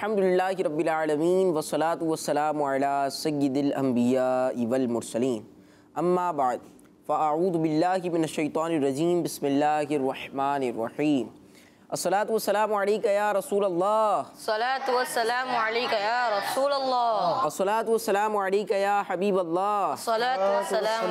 अल्हम्दुलिल्लाह रब्बिलआलमीन वसलात वसलाम अला सय्यिदिलअंबिया वल मुरसलीन अम्मा बाद फ़ाऊद बिल्लाहि मिनश्शैतानिर रजीम बिस्मिल्लाहिर रहमानिर रहीम असलात वसलाम या रसूल अल्लाह सलात वसलाम या रसूल अल्लाह असलात वसलाम या हबीब अल्लाह सलात वसलाम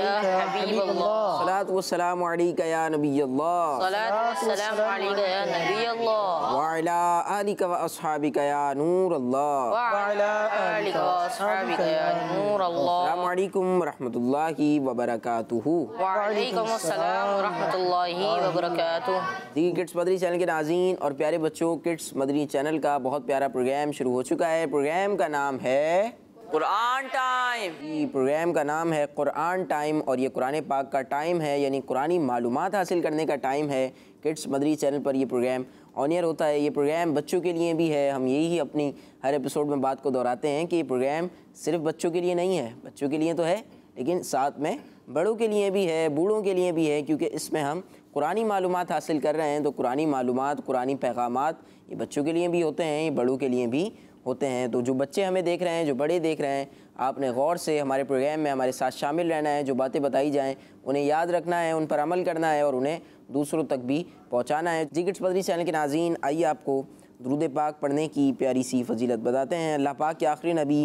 या हबीब अल्लाह सलात वसलाम या नबी अल्लाह सलात वसलाम या नबी अल्लाह वाला आलिक व अस्हाबिक या नूर अल्लाह वाला आलिक व अस्हाबिक या नूर अल्लाह अस्सलाम वालेकुम व रहमतुल्लाहि व बरकातुहू वालेकुम अस्सलाम व रहमतुल्लाहि व बरकातुहू जी किड्स बद्री चैनल के नाजीन और प्यारे बच्चों किड्स मदनी चैनल का बहुत प्यारा प्रोग्राम शुरू हो चुका है प्रोग्राम का नाम है कुरान टाइम प्रोग्राम का नाम है कुरान टाइम और ये कुरान पाक का टाइम है यानी कुरानी मालूम हासिल करने का टाइम है किड्स मदरी चैनल पर ये प्रोग्राम ऑनियर होता है ये प्रोग्राम बच्चों के लिए भी है हम यही अपनी हर एपिसोड में बात को दोहराते हैं कि ये प्रोग्राम सिर्फ बच्चों के लिए नहीं है बच्चों के लिए तो है लेकिन साथ में बड़ों के लिए भी है बूढ़ों के लिए भी है क्योंकि इसमें हम कुरानी मालूम हासिल कर रहे हैं तो कुरानी मालूम कुरानी पैगाम ये बच्चों के लिए भी होते हैं ये बड़ों के लिए भी होते हैं तो जो बच्चे हमें देख रहे हैं जो बड़े देख रहे हैं आपने गौर से हमारे प्रोग्राम में हमारे साथ शामिल रहना है जो बातें बताई जाएँ उन्हें याद रखना है उन पर अमल करना है और उन्हें दूसरों तक भी पहुँचाना है जिकट्स पदरी चैनल के नाजीन आइए आपको दरुद पाक पढ़ने की प्यारी सी फजीलत बताते हैं अल्लाह पाक के आखिरी नबी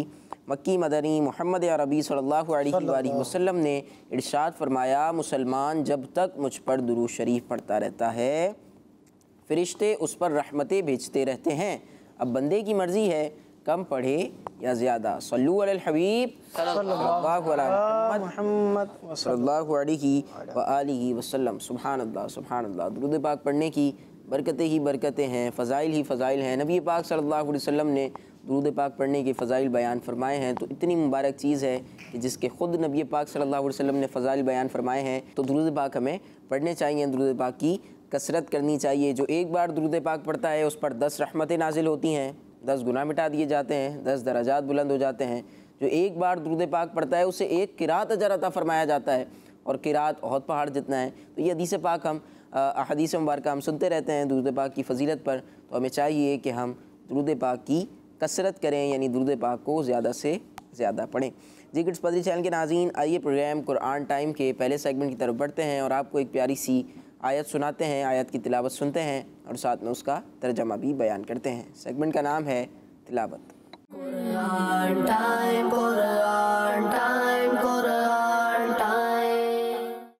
मक्की मदनी मोहम्मद रबी सल्लल्लाहु अलैहि वसल्लम ने इरशाद फरमाया मुसलमान जब तक मुझ पर दुरू शरीफ पढ़ता रहता है फ़रिश्ते उस पर रहमतें भेजते रहते हैं अब बंदे की मर्ज़ी है कम पढ़े या ज़्यादा सल्लू अल हबीब सल्लल्लाहु अलैहि वसल्लम सुभान अल्लाह सुभान अल्लाह दुरूद पाक पढ़ने की बरकतें ही बरकतें हैं फ़ज़ाइल ही फ़ज़ाइल हैं नबी पाक सल्लल्लाहु अलैहि वसल्लम ने दरूद पाक पढ़ने के फ़ज़ाइल बयान फरमाए हैं तो इतनी मुबारक चीज़ है कि जिसके ख़ुद नबी पाक सल्लल्लाहु अलैहि वसल्लम ने फ़ज़ाइल बयान फरमाए हैं तो दरूद पाक हमें पढ़ने चाहिए दरूद पाक की कसरत करनी चाहिए जो एक बार दरूद पाक पढ़ता है उस पर दस रहमतें नाजिल होती हैं दस गुना मिटा दिए जाते हैं दस दराजात बुलंद हो जाते हैं जो एक बार दरूद पाक पढ़ता है उसे एक किरात अजरता फरमाया जाता है और किरात बहुत पहाड़ जितना है तो ये हदीस पाक हम अदीस मुबारक हम सुनते रहते हैं दुरुद पाक की फजीलत पर तो हमें चाहिए कि हम दुरुद पाक की कसरत करें यानी दुरुद पाक को ज़्यादा से ज़्यादा पढ़ें जी गिट्स पदरी चैनल के नाजीन आइए प्रोग्राम कुरान टाइम के पहले सेगमेंट की तरफ बढ़ते हैं और आपको एक प्यारी सी आयत सुनाते हैं आयत की तिलावत सुनते हैं और साथ में उसका तर्जमा भी बयान करते हैं सेगमेंट का नाम है तिलावत Quran time, Quran time, Quran time.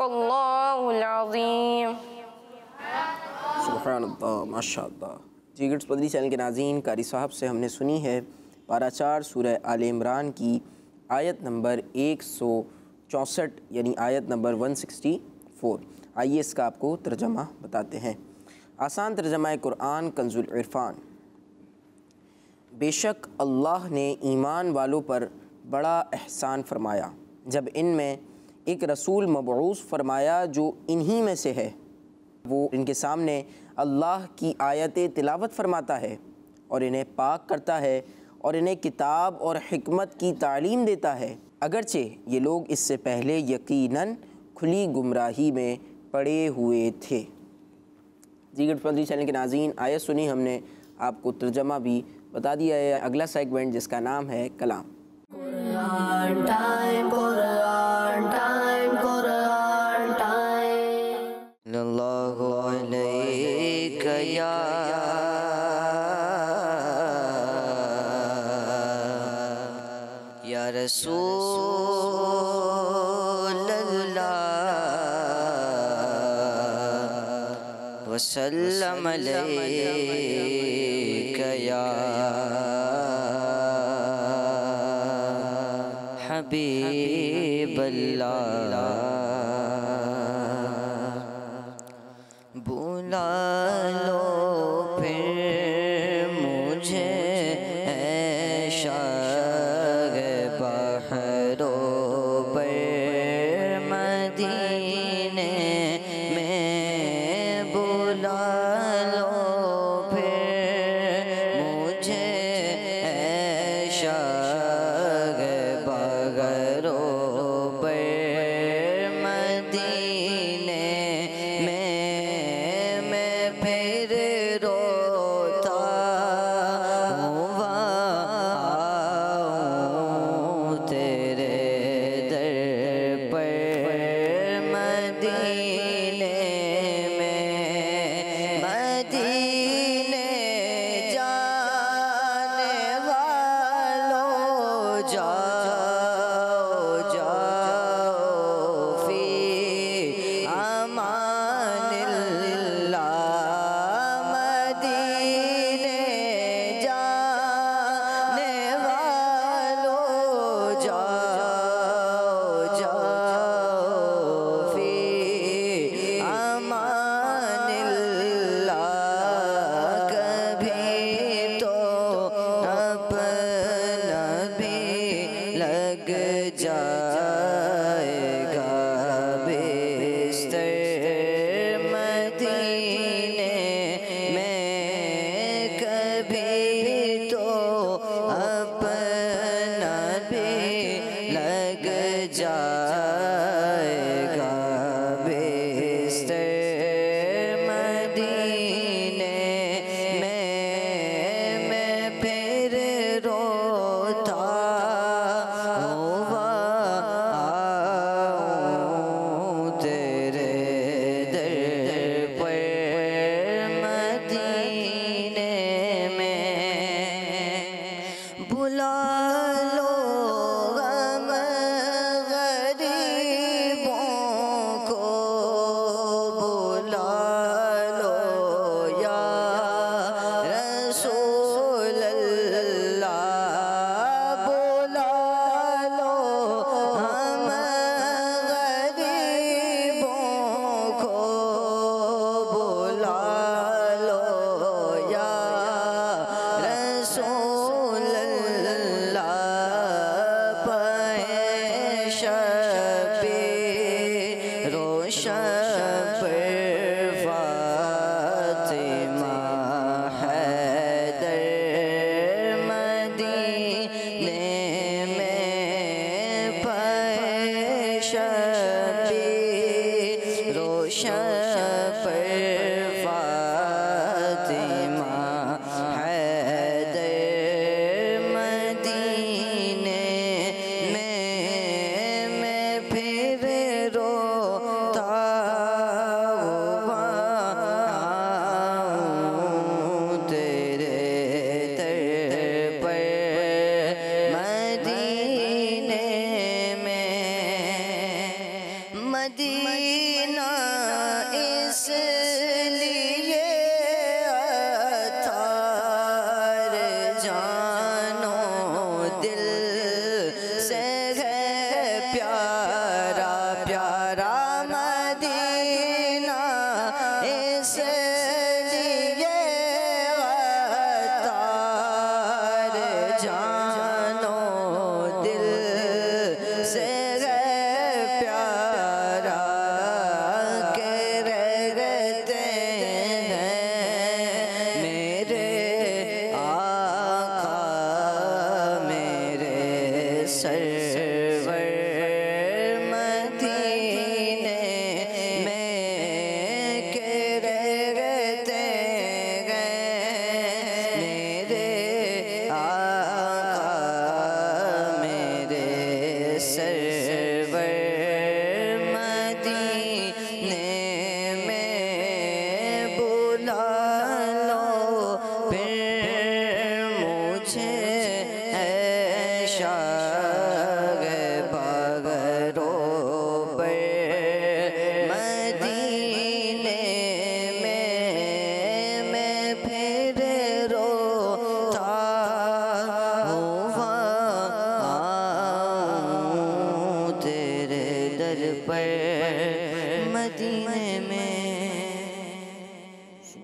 जी गिट्स बदरी चैनल के नाजीन कारी साहब से हमने सुनी है पाराचार चार सूर्य आल इमरान की आयत नंबर एक सौ चौंसठ यानी आयत नंबर वन सिक्सटी फ़ोर आइए इसका आपको तर्जमा बताते हैं आसान तर्जमा कुरान कंजुल इरफान बेशक अल्लाह ने ईमान वालों पर बड़ा एहसान फरमाया जब इनमें एक रसूल मबूस फरमाया जो इन्हीं में से है वो इनके सामने अल्लाह की आयत तिलावत फरमाता है और इन्हें पाक करता है और इन्हें किताब और हमत की तालीम देता है अगरचे ये लोग इससे पहले यकीनन खुली गुमराही में पड़े हुए थे जी गुड चैनल के नाजीन आयत सुनी हमने आपको तर्जमा भी बता दिया है अगला सेगमेंट जिसका नाम है कलाम time, Quran time. Nallahu alayka ya Ya Wasallam حبيب भला बुला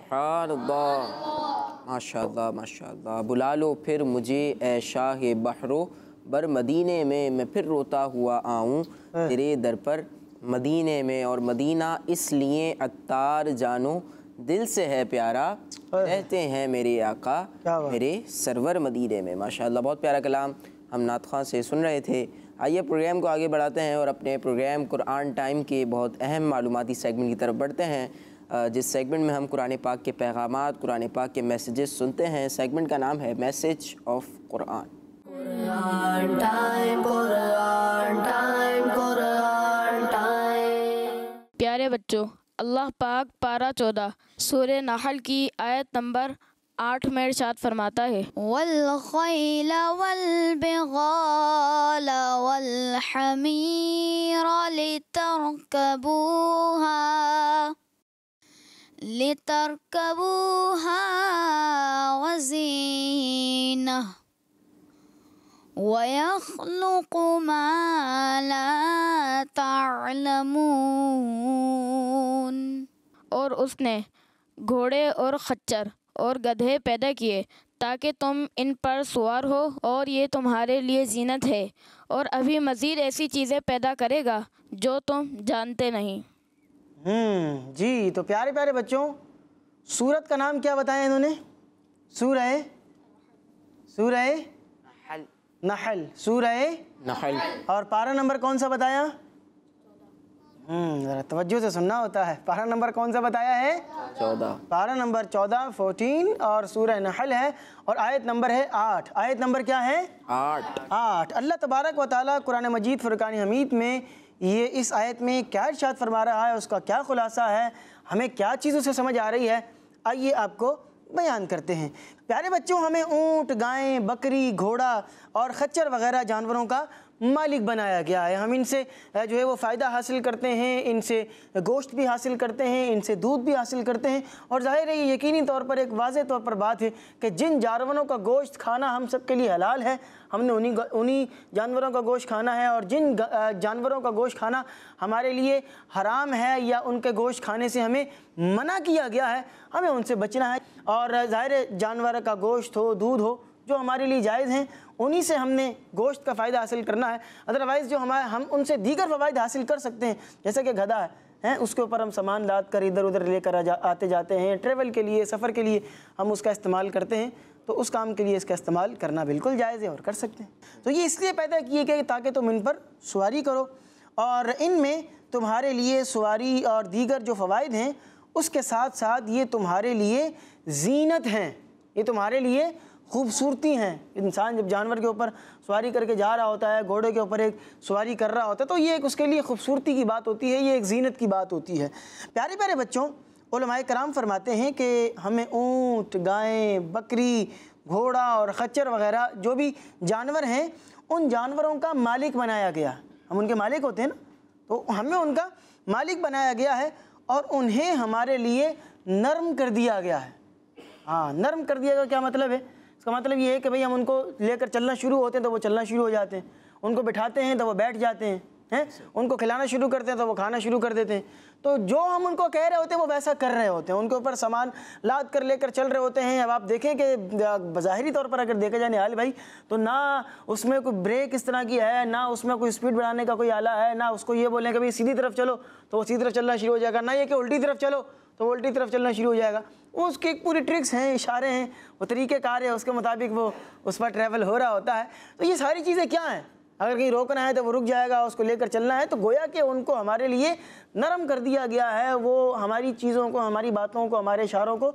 सुबहान माशा माशा बुला लो फिर मुझे ए शाह बहरो बर मदीने में मैं फिर रोता हुआ आऊँ हाँ। तेरे दर पर मदीने में और मदीना इसलिए अतार जानो दिल से है प्यारा हाँ। रहते हैं मेरे आका मेरे सरवर मदीने में माशाल्लाह बहुत प्यारा कलाम हम नात खां से सुन रहे थे आइए प्रोग्राम को आगे बढ़ाते हैं और अपने प्रोग्राम कुरान टाइम के बहुत अहम मालूमती सेगमेंट की तरफ बढ़ते हैं जिस सेगमेंट में हम कुरान पाक के पैगाम कुरान पाक के मैसेजेस सुनते हैं सेगमेंट का नाम है मैसेज ऑफ कुरान प्यारे बच्चों अल्लाह पाक पारा चौदह सूर्य नाहल की आयत नंबर आठ में इर्शाद फरमाता है वल्खैल वल वल्हमीर लितरकबूहा لتركبوها وزينة ويخلق ما لا تعلمون और उसने घोड़े और खच्चर और गधे पैदा किए ताकि तुम इन पर सवार हो और ये तुम्हारे लिए जीनत है और अभी मज़ीद ऐसी चीज़ें पैदा करेगा जो तुम जानते नहीं हम्म जी तो प्यारे प्यारे बच्चों सूरत का नाम क्या बताया इन्होंने सूर है नहल है नहल और पारा नंबर कौन सा बताया हम्म, ज़रा तवज्जो से सुनना होता है पारा नंबर कौन सा बताया है चौदह पारा नंबर चौदह फोर्टीन और सूरह नहल है और आयत नंबर है आठ आयत नंबर क्या है आठ आठ अल्लाह तबारक वाली कुरान मजीद फ़ुरक़ान हमीद में ये इस आयत में क्या इर्शाद फरमा रहा है उसका क्या खुलासा है हमें क्या चीज़ उसे समझ आ रही है आइए आपको बयान करते हैं प्यारे बच्चों हमें ऊँट गायें बकरी घोड़ा और खच्चर वगैरह जानवरों का मालिक बनाया गया है हम इनसे जो है वो फ़ायदा हासिल करते हैं इनसे गोश्त भी हासिल करते हैं इनसे दूध भी हासिल करते हैं और जाहिर है ये यकीनी तौर पर एक वाज तौर पर बात है कि जिन जानवरों का गोश्त खाना हम सब के लिए हलाल है हमने उन्हीं उन्हीं जानवरों का गोश्त खाना है और जिन जानवरों का गोश्त खाना हमारे लिए हराम है या उनके गोश्त खाने से हमें मना किया गया है हमें उनसे बचना है और ज़ाहिर जानवर का गोश्त हो दूध हो जो हमारे लिए जायज़ हैं उन्हीं से हमने गोश्त का फ़ायदा हासिल करना है अदरवाइज़ जो हमारे हम उनसे दीगर फ़वाद हासिल कर सकते हैं जैसे कि गधा है हैं उसके ऊपर हम सामान लाद कर इधर उधर लेकर जा, आते जाते हैं ट्रेवल के लिए सफ़र के लिए हम उसका इस्तेमाल करते हैं तो उस काम के लिए इसका इस्तेमाल करना बिल्कुल जायज़ है और कर सकते हैं तो ये इसलिए पैदा किए गए ताकि तुम इन पर सवारी करो और इनमें तुम्हारे लिए सवारी और दीगर जो फ़वाद हैं उसके साथ साथ ये तुम्हारे लिए जीनत हैं ये तुम्हारे लिए खूबसूरती हैं इंसान जब जानवर के ऊपर सवारी करके जा रहा होता है घोड़े के ऊपर एक सवारी कर रहा होता है तो ये एक उसके लिए खूबसूरती की बात होती है ये एक जीनत की बात होती है प्यारे प्यारे बच्चों कराम फरमाते हैं कि हमें ऊँट गाय बकरी घोड़ा और खच्चर वगैरह जो भी जानवर हैं उन जानवरों का मालिक बनाया गया हम उनके मालिक होते हैं ना तो हमें उनका मालिक बनाया गया है और उन्हें हमारे लिए नरम कर दिया गया है हाँ नरम कर दिया गया क्या मतलब है इसका मतलब ये है कि भाई हम उनको लेकर चलना शुरू होते हैं तो वो चलना शुरू हो जाते हैं उनको बिठाते हैं तो वो बैठ जाते हैं हैं उनको खिलाना शुरू करते हैं तो वो खाना शुरू कर देते हैं तो जो हम उनको कह रहे होते हैं वो वैसा कर रहे होते हैं उनके ऊपर सामान लाद कर लेकर चल रहे होते हैं अब आप देखें कि बाहरी तौर पर अगर देखा जाए निहाल भाई तो ना उसमें कोई ब्रेक इस तरह की है ना उसमें कोई स्पीड बढ़ाने का कोई आला है ना उसको ये बोलें कि भाई सीधी तरफ चलो तो वो सीधी तरफ चलना शुरू हो जाएगा ना ये कि उल्टी तरफ चलो तो उल्टी तरफ चलना शुरू हो जाएगा उसके एक पूरी ट्रिक्स हैं इशारे हैं वो तरीके कार है उसके मुताबिक वो उस पर ट्रैवल हो रहा होता है तो ये सारी चीज़ें क्या हैं अगर कहीं रोकना है तो वो रुक जाएगा उसको लेकर चलना है तो गोया कि उनको हमारे लिए नरम कर दिया गया है वो हमारी चीज़ों को हमारी बातों को हमारे इशारों को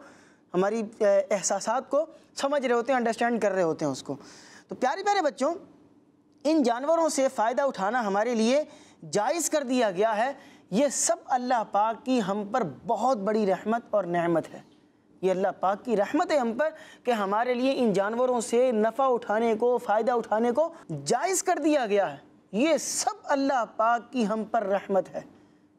हमारी एहसास को समझ रहे होते हैं अंडरस्टैंड कर रहे होते हैं उसको तो प्यारे प्यारे बच्चों इन जानवरों से फ़ायदा उठाना हमारे लिए जायज़ कर दिया गया है ये सब अल्लाह पाक की हम पर बहुत बड़ी रहमत और नहमत है ये अल्लाह पाक की रहमत है हम पर कि हमारे लिए इन जानवरों से नफ़ा उठाने को फ़ायदा उठाने को जायज़ कर दिया गया है ये सब अल्लाह पाक की हम पर रहमत है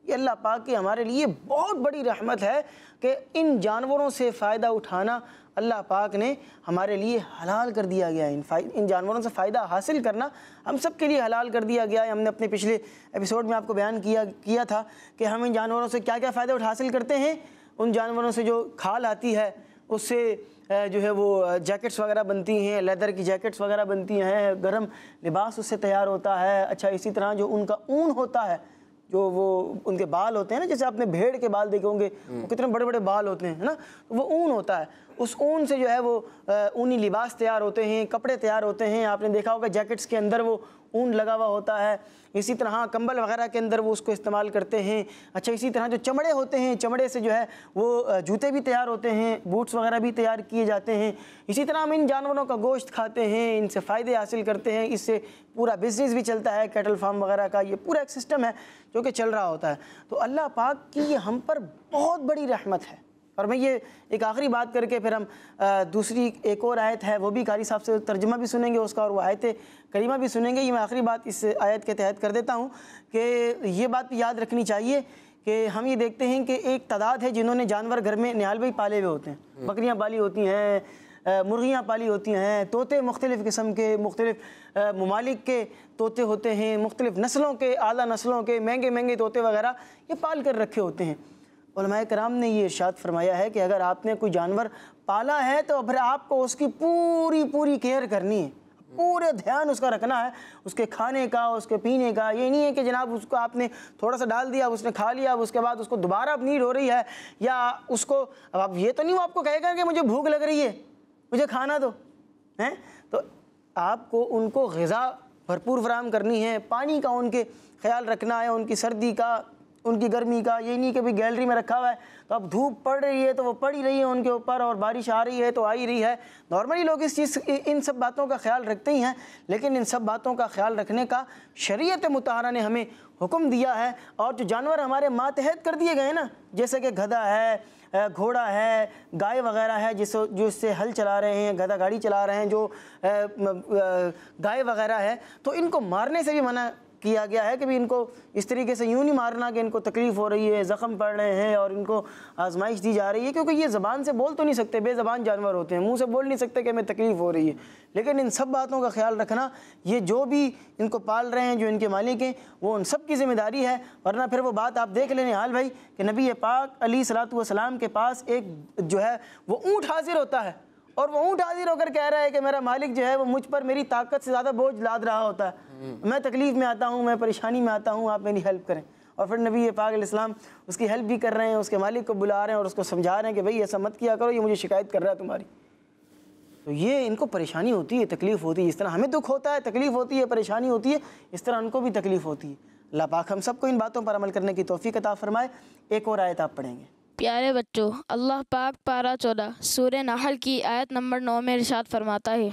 ये अल्लाह पाक की हमारे लिए बहुत बड़ी रहमत है कि इन जानवरों से फ़ायदा उठाना अल्लाह पाक ने हमारे लिए हलाल कर दिया गया है इन इन जानवरों से फ़ायदा हासिल करना हम सब के लिए हलाल कर दिया गया है हमने अपने पिछले एपिसोड में आपको बयान किया किया था कि हम इन जानवरों से क्या क्या फ़ायदा हासिल करते हैं उन जानवरों से जो खाल आती है उससे जो है वो जैकेट्स वगैरह बनती हैं लेदर की जैकेट्स वगैरह बनती हैं गर्म लिबास उससे तैयार होता है अच्छा इसी तरह जो उनका ऊन होता है जो वो उनके बाल होते हैं ना जैसे आपने भेड़ के बाल देखे होंगे वो हम्म। कितने बड़े बड़े बाल होते हैं ना तो वो ऊन होता है उस ऊन से जो है वो ऊनी लिबास तैयार होते हैं कपड़े तैयार होते हैं आपने देखा होगा जैकेट्स के अंदर वो ऊन लगा हुआ होता है इसी तरह हाँ, कंबल वगैरह के अंदर वो उसको इस्तेमाल करते हैं अच्छा इसी तरह जो चमड़े होते हैं चमड़े से जो है वो जूते भी तैयार होते हैं बूट्स वगैरह भी तैयार किए जाते हैं इसी तरह हम इन जानवरों का गोश्त खाते हैं इनसे फ़ायदे हासिल करते हैं इससे पूरा बिज़नेस भी चलता है कैटल फार्म वगैरह का ये पूरा एक सिस्टम है जो कि चल रहा होता है तो अल्लाह पाक की ये हम पर बहुत बड़ी रहमत है और मैं ये एक आखिरी बात करके फिर हम दूसरी एक और आयत है वो भी कारी साहब से तर्जमा भी सुनेंगे उसका और वो आयत करीमा भी सुनेंगे ये मैं आखिरी बात इस आयत के तहत कर देता हूँ कि ये बात भी याद रखनी चाहिए कि हम ये देखते हैं कि एक तादाद है जिन्होंने जानवर घर में नहाल भी पाले हुए होते हैं हम्म। बकरियाँ पाली होती हैं मुर्गियाँ पाली होती हैं तोते मुख्तलिफ़ किस्म के मुख्तलिफ़ ममालिक के तोते होते हैं मुख्तलिफ़ नस्लों के अली नस्लों के महंगे महंगे तोते वगैरह ये पाल कर रखे होते हैं कराम ने ये इर्शाद फरमाया है कि अगर आपने कोई जानवर पाला है तो फिर आपको उसकी पूरी पूरी केयर करनी है पूरे ध्यान उसका रखना है उसके खाने का उसके पीने का ये नहीं है कि जनाब उसको आपने थोड़ा सा डाल दिया उसने खा लिया अब उसके बाद उसको दोबारा अब नीड हो रही है या उसको अब आप ये तो नहीं वो आपको कहेगा कि मुझे भूख लग रही है मुझे खाना दो हैं तो आपको उनको गज़ा भरपूर फ्राहम करनी है पानी का उनके ख्याल रखना है उनकी सर्दी का उनकी गर्मी का ये नहीं कि गैलरी में रखा हुआ है तो अब धूप पड़ रही है तो वो पड़ ही रही है उनके ऊपर और बारिश आ रही है तो आ ही रही है नॉर्मली लोग इस चीज़ इन सब बातों का ख्याल रखते ही हैं लेकिन इन सब बातों का ख्याल रखने का शरीयत मतहारा ने हमें हुक्म दिया है और जो जानवर हमारे मातहत कर दिए गए ना जैसे कि गधा है घोड़ा है गाय वगैरह है जिस जो इससे हल चला रहे हैं गधा गाड़ी चला रहे हैं जो गाय वगैरह है तो इनको मारने से भी मना किया गया है कि भी इनको इस तरीके से यूँ नहीं मारना कि इनको तकलीफ़ हो रही है ज़ख़म पड़ रहे हैं और इनको आजमाइश दी जा रही है क्योंकि ये ज़बान से बोल तो नहीं सकते बेज़बान जानवर होते हैं मुँह से बोल नहीं सकते कि हमें तकलीफ़ हो रही है लेकिन इन सब बातों का ख्याल रखना ये जो भी इनको पाल रहे हैं जो इनके मालिक हैं वो उन सब की ज़िम्मेदारी है वरना फिर वो बात आप देख लेने हाल भाई कि नबी पाक अली सलात के पास एक जो है वो ऊँट हाजिर होता है और वो ऊँट हाजिर होकर कह रहा है कि मेरा मालिक जो है वो मुझ पर मेरी ताकत से ज़्यादा बोझ लाद रहा होता है हम्म। मैं तकलीफ़ में आता हूँ मैं परेशानी में आता हूँ आप मेरी हेल्प करें और फिर नबी पाक इस्लाम उसकी हेल्प भी कर रहे हैं उसके मालिक को बुला रहे हैं और उसको समझा रहे हैं कि भाई ऐसा मत किया करो ये मुझे शिकायत कर रहा है तुम्हारी तो ये इनको परेशानी होती है तकलीफ़ होती है इस तरह हमें दुख होता है तकलीफ़ होती है परेशानी होती है इस तरह उनको भी तकलीफ़ होती है लापाक हम सबको इन बातों पर अमल करने की तोफ़ी का फ़रमाए एक और आयत आप पढ़ेंगे प्यारे बच्चों अल्लाह पाक पारा चौदह सूर्य नाहल की आयत नंबर नौ में रिशात फरमाता है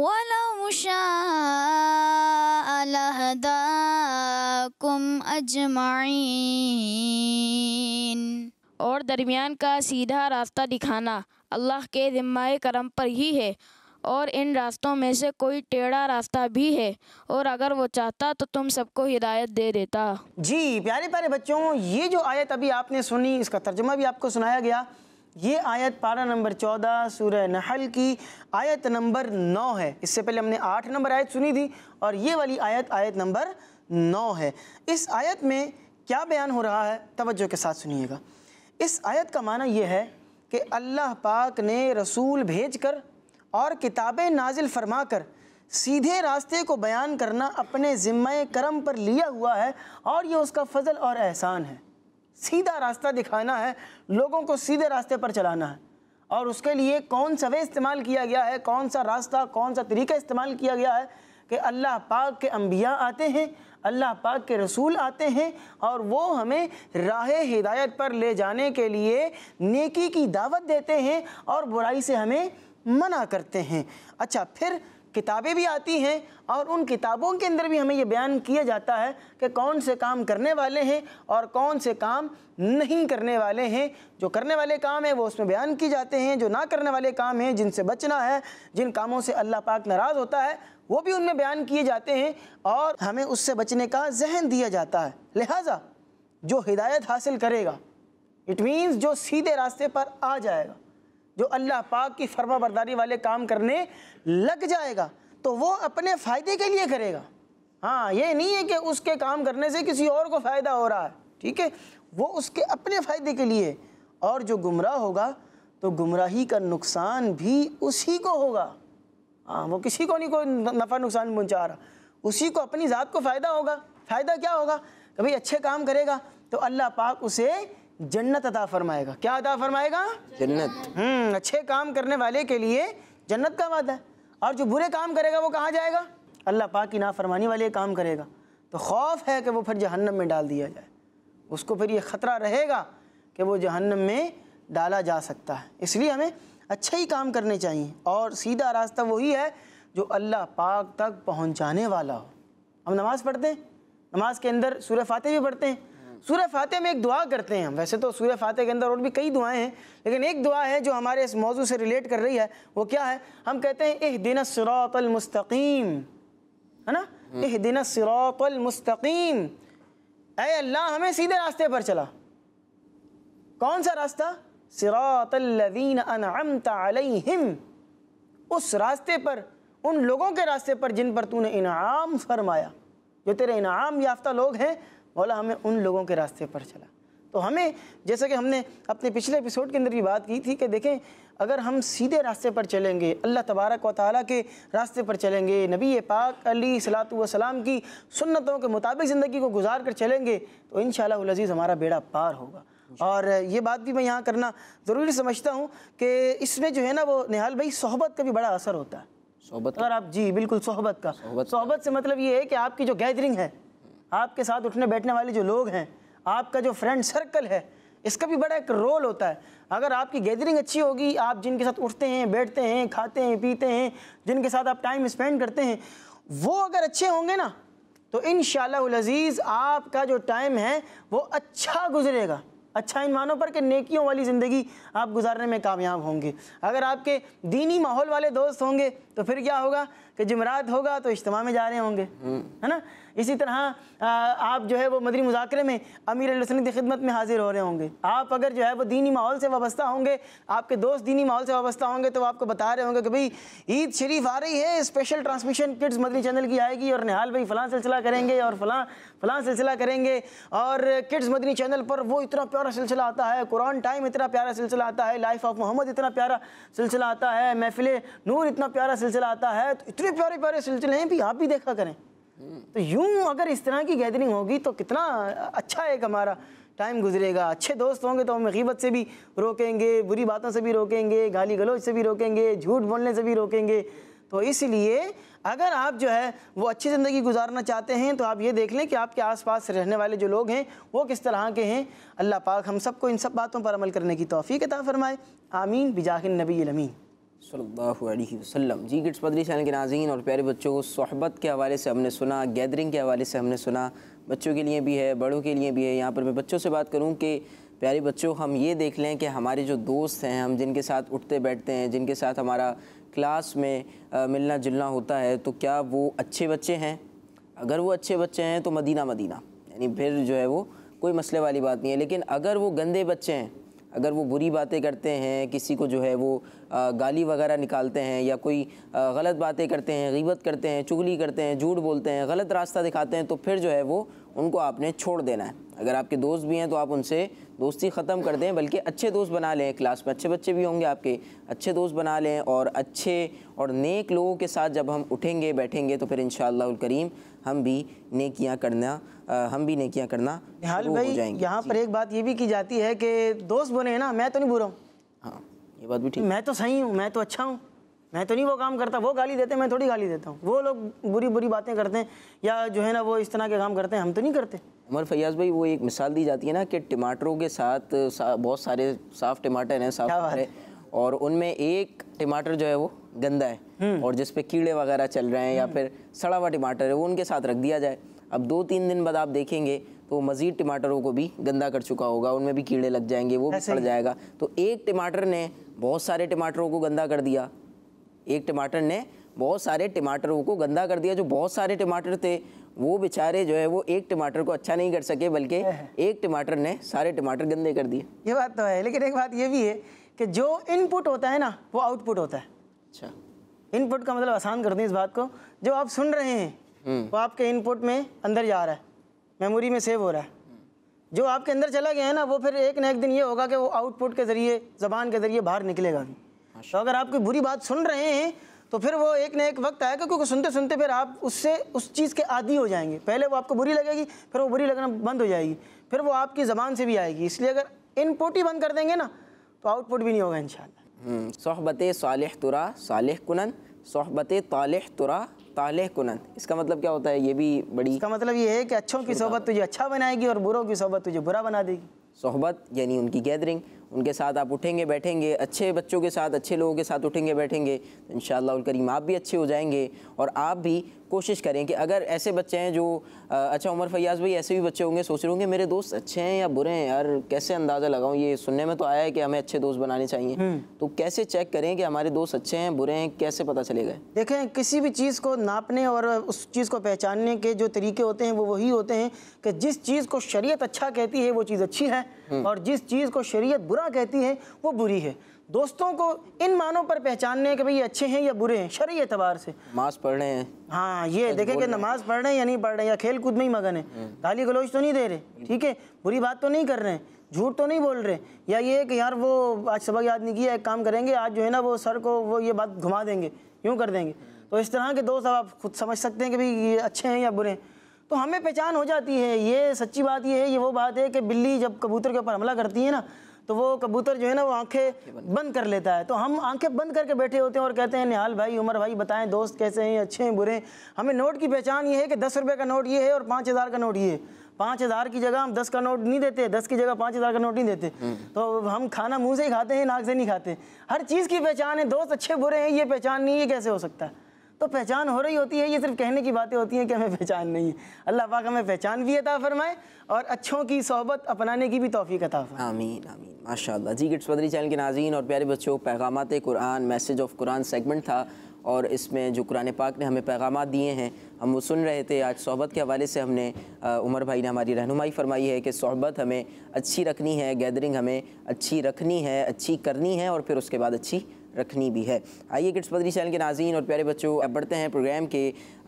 ولو और दरमियान का सीधा रास्ता दिखाना अल्लाह के ज़िम्मा करम पर ही है और इन रास्तों में से कोई टेढ़ा रास्ता भी है और अगर वो चाहता तो तुम सबको हिदायत दे देता जी प्यारे प्यारे बच्चों ये जो आयत अभी आपने सुनी इसका तर्जुमा भी आपको सुनाया गया ये आयत पारा नंबर चौदह सूर्य नहल की आयत नंबर नौ है इससे पहले हमने आठ नंबर आयत सुनी थी और ये वाली आयत आयत नंबर नौ है इस आयत में क्या बयान हो रहा है तोज्जो के साथ सुनिएगा इस आयत का माना यह है कि अल्लाह पाक ने रसूल भेज कर और किताबें नाजिल फरमा कर सीधे रास्ते को बयान करना अपने ज़िम्मा करम पर लिया हुआ है और ये उसका फ़जल और एहसान है सीधा रास्ता दिखाना है लोगों को सीधे रास्ते पर चलाना है और उसके लिए कौन सा वे इस्तेमाल किया गया है कौन सा रास्ता कौन सा तरीका इस्तेमाल किया गया है कि अल्लाह पाक के अम्बिया आते हैं अल्लाह पाक के रसूल आते हैं और वो हमें राह हिदायत पर ले जाने के लिए नेकी की दावत देते हैं और बुराई से हमें मना करते हैं अच्छा फिर किताबें भी आती हैं और उन किताबों के अंदर भी हमें ये बयान किया जाता है कि कौन से काम करने वाले हैं और कौन से काम नहीं करने वाले हैं जो करने वाले काम हैं वो उसमें बयान किए जाते हैं जो ना करने वाले काम हैं जिनसे बचना है जिन कामों से अल्लाह पाक नाराज़ होता है वो भी उनमें बयान किए जाते हैं और हमें उससे बचने का जहन दिया जाता है लिहाजा जो हिदायत हासिल करेगा इट मीन्स जो सीधे रास्ते पर आ जाएगा जो अल्लाह पाक की फर्मा बरदारी वाले काम करने लग जाएगा तो वो अपने फ़ायदे के लिए करेगा हाँ ये नहीं है कि उसके काम करने से किसी और को फ़ायदा हो रहा है ठीक है वो उसके अपने फ़ायदे के लिए और जो गुमराह होगा तो गुमराही का नुकसान भी उसी को होगा हाँ वो किसी को नहीं कोई नफ़ा नुकसान पहुँचा रहा उसी को अपनी ज़ात को फ़ायदा होगा फ़ायदा क्या होगा कभी अच्छे काम करेगा तो अल्लाह पाक उसे जन्नत अदा फरमाएगा क्या अदा फरमाएगा जन्नत हम्म, अच्छे काम करने वाले के लिए जन्नत का वादा है और जो बुरे काम करेगा वो कहाँ जाएगा अल्लाह पाक की नाफरमानी वाले काम करेगा तो खौफ है कि वो फिर जहन्नम में डाल दिया जाए उसको फिर ये ख़तरा रहेगा कि वो जहन्नम में डाला जा सकता है इसलिए हमें अच्छे ही काम करने चाहिए और सीधा रास्ता वही है जो अल्लाह पाक तक पहुँचाने वाला हो हम नमाज़ पढ़ते हैं नमाज के अंदर सूर्य फातह भी पढ़ते हैं सूर्य फातह में एक दुआ करते हैं हम वैसे तो सूर्य फातह के अंदर और भी कई दुआएं हैं लेकिन एक दुआ है जो हमारे इस मौजू से रिलेट कर रही है वो क्या है हम कहते हैं एह दिन सरातलमस्तकीम है ना एह दिन सरातलमस्तकीम अः अल्लाह हमें सीधे रास्ते पर चला कौन सा रास्ता सरातलवीन उस रास्ते पर उन लोगों के रास्ते पर जिन पर तूने इनाम फरमाया जो तेरे इनाम याफ्ता लोग हैं मौला हमें उन लोगों के रास्ते पर चला तो हमें जैसा कि हमने अपने पिछले एपिसोड के अंदर भी बात की थी कि देखें अगर हम सीधे रास्ते पर चलेंगे अल्लाह तबारक व ताली के रास्ते पर चलेंगे नबी पाक अली सलात की सुन्नतों के मुताबिक ज़िंदगी को गुजार कर चलेंगे तो इन शजीज़ हमारा बेड़ा पार होगा और ये बात भी मैं यहाँ करना ज़रूरी समझता हूँ कि इसमें जो है ना वो निहाल भाई सोहबत का भी बड़ा असर होता है सोहबत अगर आप जी बिल्कुल सोहबत का सोहबत से मतलब ये है कि आपकी जो गैदरिंग है आपके साथ उठने बैठने वाले जो लोग हैं आपका जो फ्रेंड सर्कल है इसका भी बड़ा एक रोल होता है अगर आपकी गैदरिंग अच्छी होगी आप जिनके साथ उठते हैं बैठते हैं खाते हैं पीते हैं जिनके साथ आप टाइम स्पेंड करते हैं वो अगर अच्छे होंगे ना तो इन शजीज़ आपका जो टाइम है वो अच्छा गुजरेगा अच्छा इन मानों पर कि नेकियों वाली ज़िंदगी आप गुजारने में कामयाब होंगे अगर आपके दीनी माहौल वाले दोस्त होंगे तो फिर क्या होगा कि जमरात होगा तो इज्तम में जा रहे होंगे हम्म। है ना इसी तरह आप जो है वो मदरी मुजाकरे में अमीर लसन की खिदमत में हाजिर हो रहे होंगे आप अगर जो है वो दीनी माहौल से वाबस्ता होंगे आपके दोस्त दीनी माहौल से वाबस्ता होंगे तो आपको बता रहे होंगे कि भाई ईद शरीफ आ रही है स्पेशल ट्रांसमिशन किड्स मदरी चैनल की आएगी और निहाल भाई फ़लाँ सिलसिला करेंगे और फ़लाँ फ़लाँ सिलसिला करेंगे और किड्स मदनी चैनल पर वो इतना प्यारा सिलसिला आता है कुरान टाइम इतना प्यारा सिलसिला आता है लाइफ ऑफ मोहम्मद इतना प्यारा सिलसिला आता है महफिल नूर इतना प्यारा सिलसिला आता है तो इतने प्यारे प्यारे सिलसिले हैं भी आप भी देखा करें तो यूं अगर इस तरह की गैदरिंग होगी तो कितना अच्छा एक हमारा टाइम गुजरेगा अच्छे दोस्त होंगे तो हम गीबत से भी रोकेंगे बुरी बातों से भी रोकेंगे गाली गलोच से भी रोकेंगे झूठ बोलने से भी रोकेंगे तो इसलिए अगर आप जो है वो अच्छी ज़िंदगी गुजारना चाहते हैं तो आप ये देख लें कि आपके आसपास रहने वाले जो लोग हैं वो किस तरह के हैं अल्लाह पाक हम सबको इन सब बातों पर अमल करने की तोफ़ी कता फ़रमाए आमीन बिजाहिन नबी अमीन सल्लल्लाहु वसल्लम जी गिट्स पदरी चैनल के नाजीन और प्यारे बच्चों को सोहबत के हवाले से हमने सुना गैदरिंग के हवाले से हमने सुना बच्चों के लिए भी है बड़ों के लिए भी है यहाँ पर मैं बच्चों से बात करूँ कि प्यारे बच्चों हम ये देख लें कि हमारे जो दोस्त हैं हम जिनके साथ उठते बैठते हैं जिनके साथ हमारा क्लास में आ, मिलना जुलना होता है तो क्या वो अच्छे बच्चे हैं अगर वो अच्छे बच्चे हैं तो मदीना मदीना यानी फिर जो है वो कोई मसले वाली बात नहीं है लेकिन अगर वो गंदे बच्चे हैं अगर वो बुरी बातें करते हैं किसी को जो है वो गाली वगैरह निकालते हैं या कोई गलत बातें करते हैं गीबत करते हैं चुगली करते हैं झूठ बोलते हैं गलत रास्ता दिखाते हैं तो फिर जो है वो उनको आपने छोड़ देना है अगर आपके दोस्त भी हैं तो आप उनसे दोस्ती ख़त्म कर दें बल्कि अच्छे दोस्त बना लें क्लास में अच्छे बच्चे भी होंगे आपके अच्छे दोस्त बना लें और अच्छे और नेक लोगों के साथ जब हम उठेंगे बैठेंगे तो फिर इन करीम हम भी नेकियां करना आ, हम भी नेकियां करना हाल भाई यहाँ पर एक बात ये भी की जाती है कि दोस्त बोले हैं ना मैं तो नहीं बुरा हूँ हाँ ये बात भी ठीक मैं तो सही हूँ मैं तो अच्छा हूँ मैं तो नहीं वो काम करता वो गाली देते मैं थोड़ी गाली देता हूँ वो लोग बुरी बुरी बातें करते हैं या जो है ना वो इस तरह के काम करते हैं हम तो नहीं करते उमर फैयाज भाई वो एक मिसाल दी जाती है ना कि टमाटरों के साथ सा, बहुत सारे साफ टमाटर हैं साफ और उनमें एक टमाटर जो है वो गंदा है हम्म। और जिस कीड़े वगैरह चल रहे हैं या हम्म। फिर सड़ा हुआ टमाटर है वो उनके साथ रख दिया जाए अब दो तीन दिन बाद आप देखेंगे तो मज़ीद टमाटरों को भी गंदा कर चुका होगा उनमें भी कीड़े लग जाएंगे वो भी सड़ जाएगा तो एक टमाटर ने बहुत सारे टमाटरों को गंदा कर दिया एक टमाटर ने बहुत सारे टमाटरों को गंदा कर दिया जो बहुत सारे टमाटर थे वो बेचारे जो है वो एक टमाटर को अच्छा नहीं कर सके बल्कि एक टमाटर ने सारे टमाटर गंदे कर दिए ये बात तो है लेकिन एक बात ये भी है कि जो इनपुट होता है ना वो आउटपुट होता है अच्छा इनपुट का मतलब आसान कर दें इस बात को जो आप सुन रहे हैं हम्म। वो आपके इनपुट में अंदर जा रहा है मेमोरी में सेव हो रहा है जो आपके अंदर चला गया है ना वो फिर एक ना एक दिन ये होगा कि वो आउटपुट के ज़रिए ज़बान के ज़रिए बाहर निकलेगा भी तो अगर आप कोई बुरी बात सुन रहे हैं तो फिर वो एक ना एक वक्त आएगा क्योंकि सुनते सुनते फिर आप उससे उस चीज़ के आदि हो जाएंगे पहले वो आपको बुरी लगेगी फिर वो बुरी लगना बंद हो जाएगी फिर वो आपकी ज़बान से भी आएगी इसलिए अगर इनपुट ही बंद कर देंगे ना तो आउटपुट भी नहीं होगा शाला सोहबत साल तुरा साल कुनन सहबत ताल तुरा ताल कुनन इसका मतलब क्या होता है ये भी बड़ी इसका मतलब ये है कि अच्छों की सोहबत तुझे अच्छा बनाएगी और बुरों की सोहबत तुझे बुरा बना देगी सोहबत यानी उनकी गैदरिंग उनके साथ आप उठेंगे बैठेंगे अच्छे बच्चों के साथ अच्छे लोगों के साथ उठेंगे बैठेंगे तो इन करीम आप भी अच्छे हो जाएंगे और आप भी कोशिश करें कि अगर ऐसे बच्चे हैं जो अच्छा उमर फैयाज भाई ऐसे भी बच्चे होंगे सोच रहे होंगे मेरे दोस्त अच्छे हैं या बुरे हैं यार कैसे अंदाज़ा लगाऊँ ये सुनने में तो आया है कि हमें अच्छे दोस्त बनाने चाहिए हम्म। तो कैसे चेक करें कि हमारे दोस्त अच्छे हैं बुरे हैं कैसे पता चलेगा देखें किसी भी चीज़ को नापने और उस चीज़ को पहचानने के जो तरीके होते हैं वो वही होते हैं कि जिस चीज़ को शरीय अच्छा कहती है वो चीज़ अच्छी है हम्म। और जिस चीज़ को शरीय बुरा शरा कहती है वो बुरी है दोस्तों को इन मानों पर पहचानने के भाई अच्छे हैं या बुरे हैं शरी एतबार से नमाज पढ़ रहे हैं हाँ ये देखें कि नमाज पढ़ रहे हैं या नहीं पढ़ रहे हैं या खेल कूद में ही मगन है गाली हम्म। गलोच तो नहीं दे रहे ठीक है बुरी बात तो नहीं कर रहे हैं झूठ तो नहीं बोल रहे या ये कि यार वो आज सबक याद नहीं किया एक काम करेंगे आज जो है ना वो सर को वो ये बात घुमा देंगे यूँ कर देंगे तो इस तरह के दोस्त अब आप खुद समझ सकते हैं कि भाई ये अच्छे हैं या बुरे हैं तो हमें पहचान हो जाती है ये सच्ची बात ये है ये वो बात है कि बिल्ली जब कबूतर के ऊपर हमला करती है ना तो वो कबूतर जो है ना वो आंखें बंद कर लेता है तो हम आंखें बंद करके बैठे होते हैं और कहते हैं निहाल भाई उमर भाई बताएं दोस्त कैसे हैं अच्छे हैं बुरे हैं हमें नोट की पहचान ये है कि दस रुपये का नोट ये है और पाँच हज़ार का नोट ये है पाँच हज़ार की जगह हम दस का नोट नहीं देते दस की जगह पाँच हज़ार का नोट नहीं देते तो हम खाना मुंह से ही खाते हैं नाक से नहीं खाते हर चीज़ की पहचान है दोस्त अच्छे बुरे हैं ये पहचान नहीं है कैसे हो सकता है तो पहचान हो रही होती है ये सिर्फ कहने की बातें होती हैं कि हमें पहचान नहीं है अल्लाह पाक हमें पहचान भी अता फरमाए और अच्छों की सोहबत अपनाने की भी तोफ़ी अता फरमाए आमीन आमीन माशा जी गिट्स बदरी चैनल के नाजीन और प्यारे बच्चों पैगाम Quran message of Quran segment था और इसमें जो कुरान पाक ने हमें पैगाम दिए हैं हम वो सुन रहे थे आज सोहबत के हवाले से हमने उमर भाई ने हमारी रहनुमाई फरमाई है कि सोहबत हमें अच्छी रखनी है गैदरिंग हमें अच्छी रखनी है अच्छी करनी है और फिर उसके बाद अच्छी रखनी भी है आइए किड्स पदरी चैनल के नाजीन और प्यारे बच्चों अब बढ़ते हैं प्रोग्राम के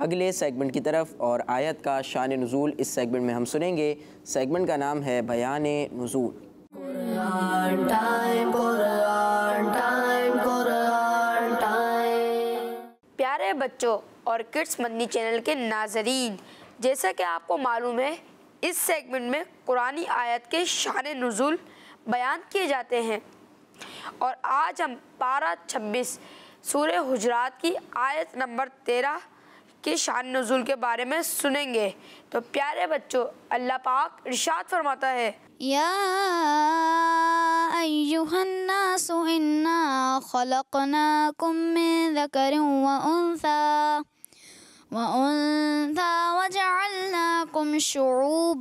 अगले सेगमेंट की तरफ और आयत का शान नज़ूल इस सेगमेंट में हम सुनेंगे सेगमेंट का नाम है बयान नज़ूल प्यारे बच्चों और किड्स मंदी चैनल के नाजरीन जैसा कि आपको मालूम है इस सेगमेंट में कुरानी आयत के शान नज़ुल बयान किए जाते हैं और आज हम पारा छब्बीस सूर्य हजरात की आयत नंबर तेरह के शान नजूल के बारे में सुनेंगे तो प्यारे बच्चों अल्लाह पाक इर्शाद फरमाता है या अय्युहन्नासु इन्ना खलकनाकुम मिन व उन्सा व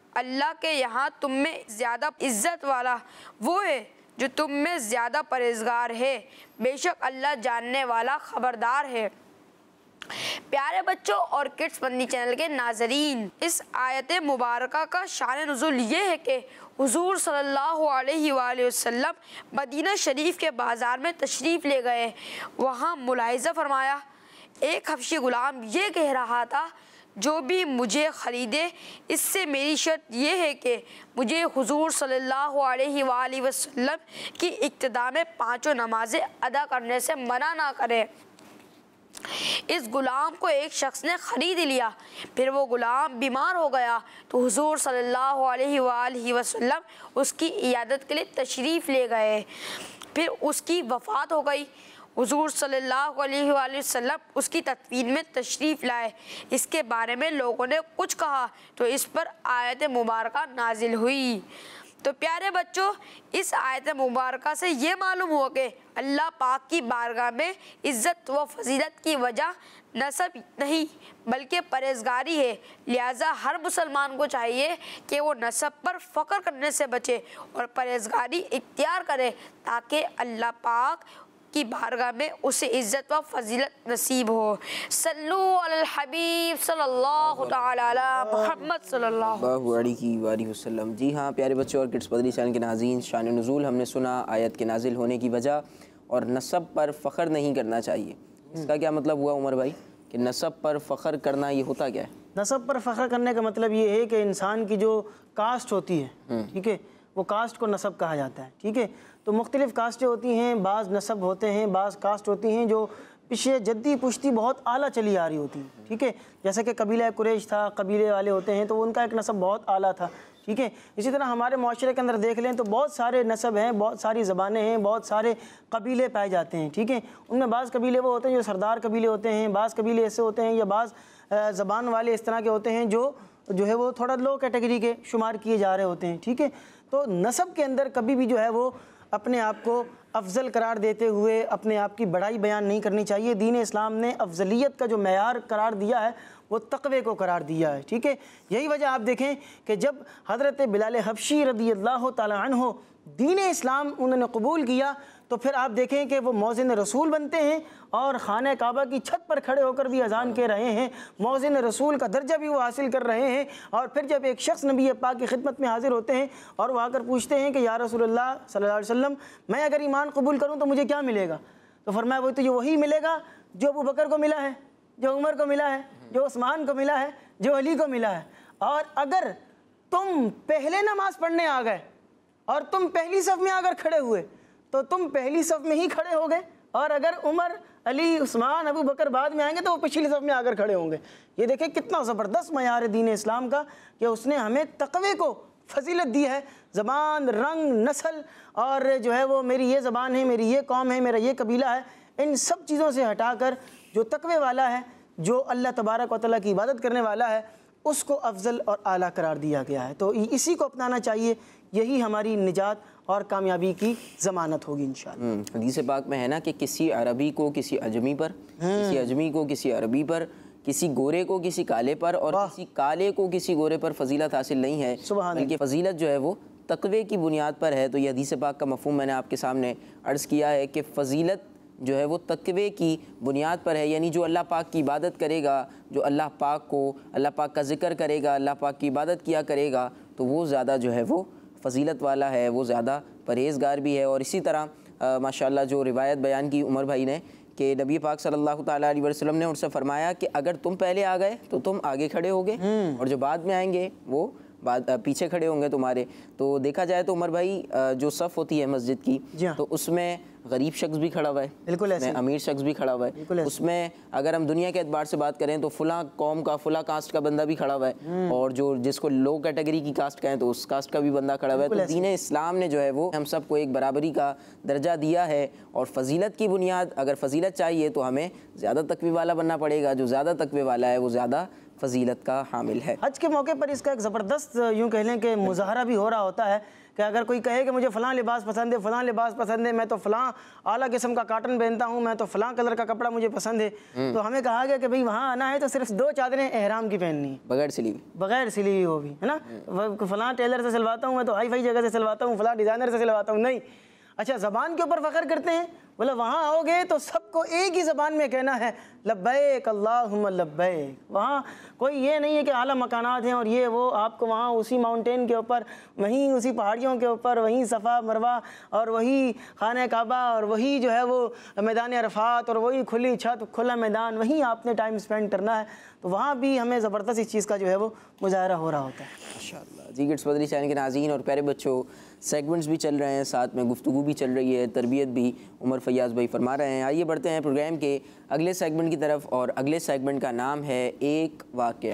अल्लाह के यहाँ तुम में ज़्यादा इज़्ज़त वाला वो है जो तुम में ज़्यादा परहेजगार है बेशक अल्लाह जानने वाला ख़बरदार है प्यारे बच्चों और किड्स बंदी चैनल के नाजरीन इस आयत मुबारक का शान नज़ुल ये है कि हुजूर सल्लल्लाहु अलैहि वसल्लम मदीना शरीफ के बाज़ार में तशरीफ़ ले गए वहाँ मुलायजा फरमाया एक हफ्शी ग़ुलाम ये कह रहा था जो भी मुझे ख़रीदे इससे मेरी शर्त यह है कि मुझे हुजूर सल्लल्लाहु अलैहि वसल्लम की इब्तदा में पाँचों नमाज़ें अदा करने से मना ना करें इस गुलाम को एक शख्स ने ख़रीद लिया फिर वो गुलाम बीमार हो गया तो हुजूर सल्लल्लाहु अलैहि वसल्लम उसकी इयादत के लिए तशरीफ़ ले गए फिर उसकी वफ़ात हो गई हजूर सल्ला वसम उसकी तदफीन में तशरीफ़ लाए इसके बारे में लोगों ने कुछ कहा तो इस पर आयत मुबारक नाजिल हुई तो प्यारे बच्चों इस आयत मुबारक से ये मालूम हो कि अल्लाह पाक की बारगाह में इज़्ज़त व फजीलत की वजह नसब नहीं बल्कि परहेजगारी है लिहाजा हर मुसलमान को चाहिए कि वो नसब पर फ़ख्र करने से बचे और परहेजगारी इख्तियार करे ताकि अल्लाह पाक की बारगाह में उसे इज़्ज़त व फजीलत नसीब हो वसल्लम जी हाँ प्यारे बच्चों और किट्स बदरी शान के नाजीन शान नजूल हमने सुना आयत के नाजिल होने की वजह और नसब पर फ़ख्र नहीं करना चाहिए इसका क्या मतलब हुआ उमर भाई कि नसब पर फ़ख्र करना ये होता क्या है नसब पर फ़ख्र करने का मतलब ये है कि इंसान की जो कास्ट होती है हम्म। ठीक है वो कास्ट को नसब कहा जाता है ठीक है तो मुख्तलिफ़ कास्टें होती हैं बाज़ नसब होते हैं बाज़ कास्ट होती हैं जो पिछले जद्दी पुश्ती बहुत आला चली आ रही होती है ठीक है जैसे कि कबीला कुरेश था कबीले वाले होते हैं तो उनका एक नसब बहुत आला था ठीक है इसी तरह हमारे माशरे के अंदर देख लें तो बहुत सारे नसब हैं बहुत सारी ज़बानें हैं बहुत सारे कबीले पाए जाते हैं ठीक है उनमें बाज़ कबीले वो होते हैं जो सरदार कबीले होते हैं बाज़ कबीले ऐसे होते हैं या बाज़ ज़बान वाले इस तरह के होते हैं जो जो है वो थोड़ा लो कैटेगरी के शुमार किए जा रहे होते हैं ठीक है तो नसब के अंदर कभी भी जो है वो अपने आप को अफजल करार देते हुए अपने आप की बड़ाई बयान नहीं करनी चाहिए दीन इस्लाम ने अफजलियत का जो मैार करार दिया है वो तकवे को करार दिया है ठीक है यही वजह आप देखें कि जब हज़रत बिलाल हफशी रदी अल्लाह तन हो दीन इस्लाम उन्होंने कबूल किया तो फिर आप देखें कि वो मौजिन रसूल बनते हैं और खान काबा की छत पर खड़े होकर भी अजान कह रहे हैं मौजिन रसूल का दर्जा भी वो हासिल कर रहे हैं और फिर जब एक शख्स नबी पाक की खिदमत में हाजिर होते हैं और वह आकर पूछते हैं कि या रसूल सल्ला वसम मैं अगर ईमान कबूल करूँ तो मुझे क्या मिलेगा तो फरमाया वही तो ये वही मिलेगा जो अबू बकर को मिला है जो उमर को मिला है जो उस्मान को मिला है जो अली को मिला है और अगर तुम पहले नमाज पढ़ने आ गए और तुम पहली सफ में आकर खड़े हुए तो तुम पहली सफ में ही खड़े हो गए और अगर उमर अली उस्मान अबू बकर बाद में आएंगे तो वो पिछली सफ में आकर खड़े होंगे ये देखें कितना ज़बरदस्त मैार दीन इस्लाम का कि उसने हमें तकवे को फजीलत दी है ज़बान रंग नस्ल और जो है वो मेरी ये ज़बान है मेरी ये कौम है मेरा ये कबीला है इन सब चीज़ों से हटा कर जो तकवे वाला है जो अल्लाह तबारक वाली की इबादत करने वाला है उसको अफजल और आला करार दिया गया है तो इसी को अपनाना चाहिए यही हमारी निजात और कामयाबी की जमानत होगी इन हम्म, हदीस पाक में है ना कि किसी अरबी को किसी अजमी पर किसी हम्म। अजमी को किसी अरबी पर किसी गोरे को किसी काले पर और किसी काले को किसी गोरे पर फजीलत हासिल नहीं है बल्कि फजीलत जो है वो तकवे की बुनियाद पर है तो यह हदीस पाक का मफहम मैंने आपके सामने अर्ज़ किया है कि फजीलत जो है वो तकवे की बुनियाद पर है यानी जो अल्लाह पाक की इबादत करेगा जो अल्लाह पाक को अल्लाह पाक का जिक्र करेगा अल्लाह पाक की इबादत किया करेगा तो वो ज़्यादा जो है वो फजीलत वाला है वो ज़्यादा परहेजगार भी है और इसी तरह माशाल्लाह जो रिवायत बयान की उमर भाई ने कि नबी पाक सल्लल्लाहु अलैहि वसल्लम ने उनसे फरमाया कि अगर तुम पहले आ गए तो तुम आगे खड़े होगे हम्म। और जो बाद में आएंगे वो बाद पीछे खड़े होंगे तुम्हारे तो देखा जाए तो उमर भाई जो सफ़ होती है मस्जिद की हाँ। तो उसमें गरीब शख्स भी खड़ा हुआ है बिल्कुल ऐसे अमीर शख्स भी खड़ा हुआ है उसमें अगर हम दुनिया के अतबार से बात करें तो फुला कौम का फुला कास्ट का बंदा भी खड़ा हुआ है हम्म। और जो जिसको लो कैटेगरी की कास्ट कहें तो उस कास्ट का भी बंदा खड़ा हुआ है तो दीन इस्लाम ने जो है वो हम सबको एक बराबरी का दर्जा दिया है और फजीलत की बुनियाद अगर फजीलत चाहिए तो हमें ज़्यादा तकवे वाला बनना पड़ेगा जो ज़्यादा तकवे वाला है वो ज़्यादा फजीलत का हामिल है हज के मौके पर इसका एक ज़बरदस्त यूँ कह लें कि मुजाहरा भी हो रहा होता है कि अगर कोई कहे कि मुझे फ़लाँ लिबास पसंद है फ़लाँ लिबास पसंद है मैं तो फ़लाँ आला किस्म का काटन पहनता हूँ मैं तो फ़लाँ कलर का कपड़ा मुझे पसंद है हम्म। तो हमें कहा गया कि भाई वहाँ आना है तो सिर्फ दो चादरें एहराम की पहननी है बगैर सिली बगैर सिली हो भी है ना हम्म। फ़लाँ टेलर से सिलवाता हूँ मैं तो हाई फाई जगह से सिलवाता हूँ फ़लाँ डिज़ाइनर से सिलवाता हूँ नहीं अच्छा ज़बान के ऊपर फ़ख्र करते हैं बोला वहाँ आओगे तो सबको एक ही ज़बान में कहना है लब्बैक अल्लाहुम लब्बैक वहाँ कोई ये नहीं है कि आला मकानात हैं और ये वो आपको वहाँ उसी माउंटेन के ऊपर वहीं उसी पहाड़ियों के ऊपर वहीं सफ़ा मरवा और वही खाने काबा और वही जो है वो मैदान अरफात और वही खुली छत खुला मैदान वहीं आपने टाइम स्पेंड करना है तो वहाँ भी हमें ज़बरदस्त इस चीज़ का जो है वो मुजाहरा हो रहा होता है जी गिट्स बदरी चैनल के नाजीन और प्यारे बच्चों सेगमेंट्स भी चल रहे हैं साथ में गुफ्तु भी चल रही है तरबियत भी उमर फैयाज़ भाई फरमा रहे हैं आइए बढ़ते हैं प्रोग्राम के अगले सेगमेंट की तरफ और अगले सेगमेंट का नाम है एक वाक़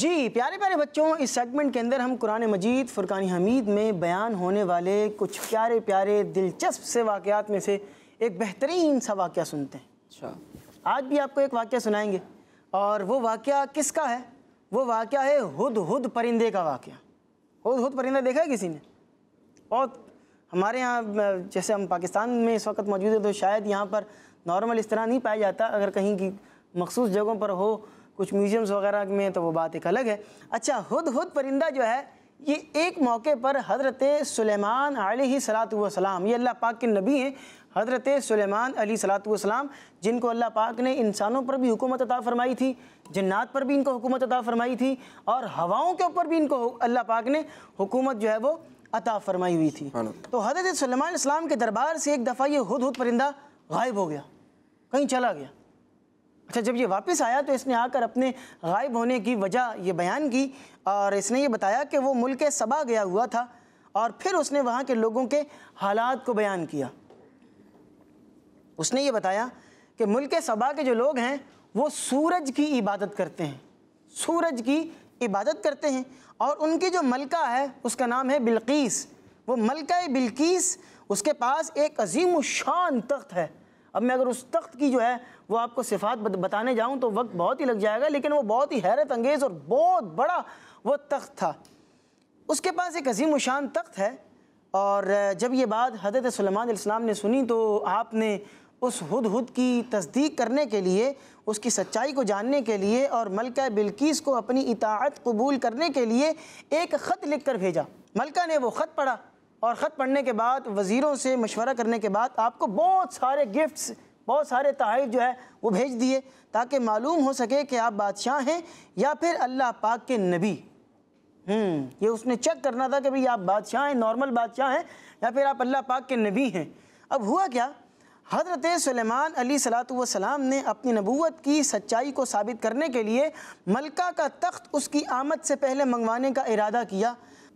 जी प्यारे प्यारे बच्चों इस सेगमेंट के अंदर हम कुरान मजीद फ़ुरकान हमीद में बयान होने वाले कुछ प्यारे प्यारे दिलचस्प से वाक़ात में से एक बेहतरीन सा वाक़ सुनते हैं अच्छा आज भी आपको एक वाक्य सुनाएंगे और वो वाक़ किसका है वो वाक़ है हुद हुद परिंदे का वाक़ हुद हुद परिंदा देखा है किसी ने बहुत हमारे यहाँ जैसे हम पाकिस्तान में इस वक्त मौजूद है तो शायद यहाँ पर नॉर्मल इस तरह नहीं पाया जाता अगर कहीं की मखसूस जगहों पर हो कुछ म्यूज़ियम्स वगैरह में तो वो बात एक अलग है अच्छा हुद हुद परिंदा जो है ये एक मौके पर हज़रत सलेमान सलात वसलाम ये अल्लाह पाक के नबी हैं हज़रत सलेमान अली सलातम जिनको अल्लाह पाक ने इंसानों पर भी हुकूमत अता फ़रमाई थी जन्नात पर भी इनको हुकूमत अता फ़रमाई थी और हवाओं के ऊपर भी इनको अल्लाह पाक ने हुकूमत जो है वो अता फ़रमाई हुई थी तो हज़रत सलेमान इस्लाम के दरबार से एक दफ़ा ये हद हद परिंदा गायब हो गया कहीं चला गया अच्छा जब ये वापस आया तो इसने आकर अपने गायब होने की वजह ये बयान की और इसने ये बताया कि वो मुल्क सबा गया हुआ था और फिर उसने वहाँ के लोगों के हालात को बयान किया उसने ये बताया कि मुल्क सबा के जो लोग हैं वो सूरज की इबादत करते हैं सूरज की इबादत करते हैं और उनकी जो मलका है उसका नाम है बिल्कीस वो मलका बिल्कीस उसके पास एक अजीम शान तख्त है अब मैं अगर उस तख्त की जो है वो आपको सिफात बताने जाऊँ तो वक्त बहुत ही लग जाएगा लेकिन वो बहुत ही हैरत अंगेज़ और बहुत बड़ा वो तख्त था उसके पास एक अजीम शान तख्त है और जब ये बात हजरत सलमान इस्लाम ने सुनी तो आपने उस हद हद की तस्दीक करने के लिए उसकी सच्चाई को जानने के लिए और मलका बिल्किस को अपनी इताअत कबूल करने के लिए एक ख़त लिख कर भेजा मलका ने वो ख़त पढ़ा और ख़त पढ़ने के बाद वज़ीरों से मशवरा करने के बाद आपको बहुत सारे गिफ्ट्स बहुत सारे तहफ़ जो है वो भेज दिए ताकि मालूम हो सके कि आप बादशाह हैं या फिर अल्लाह पाक के नबी हम्म, ये उसने चेक करना था कि भाई आप बादशाह हैं नॉर्मल बादशाह हैं या फिर आप अल्लाह पाक के नबी हैं अब हुआ क्या हज़रत सलेमान अली सलाम ने अपनी नबूत की सच्चाई को साबित करने के लिए मलका का तख्त उसकी आमद से पहले मंगवाने का इरादा किया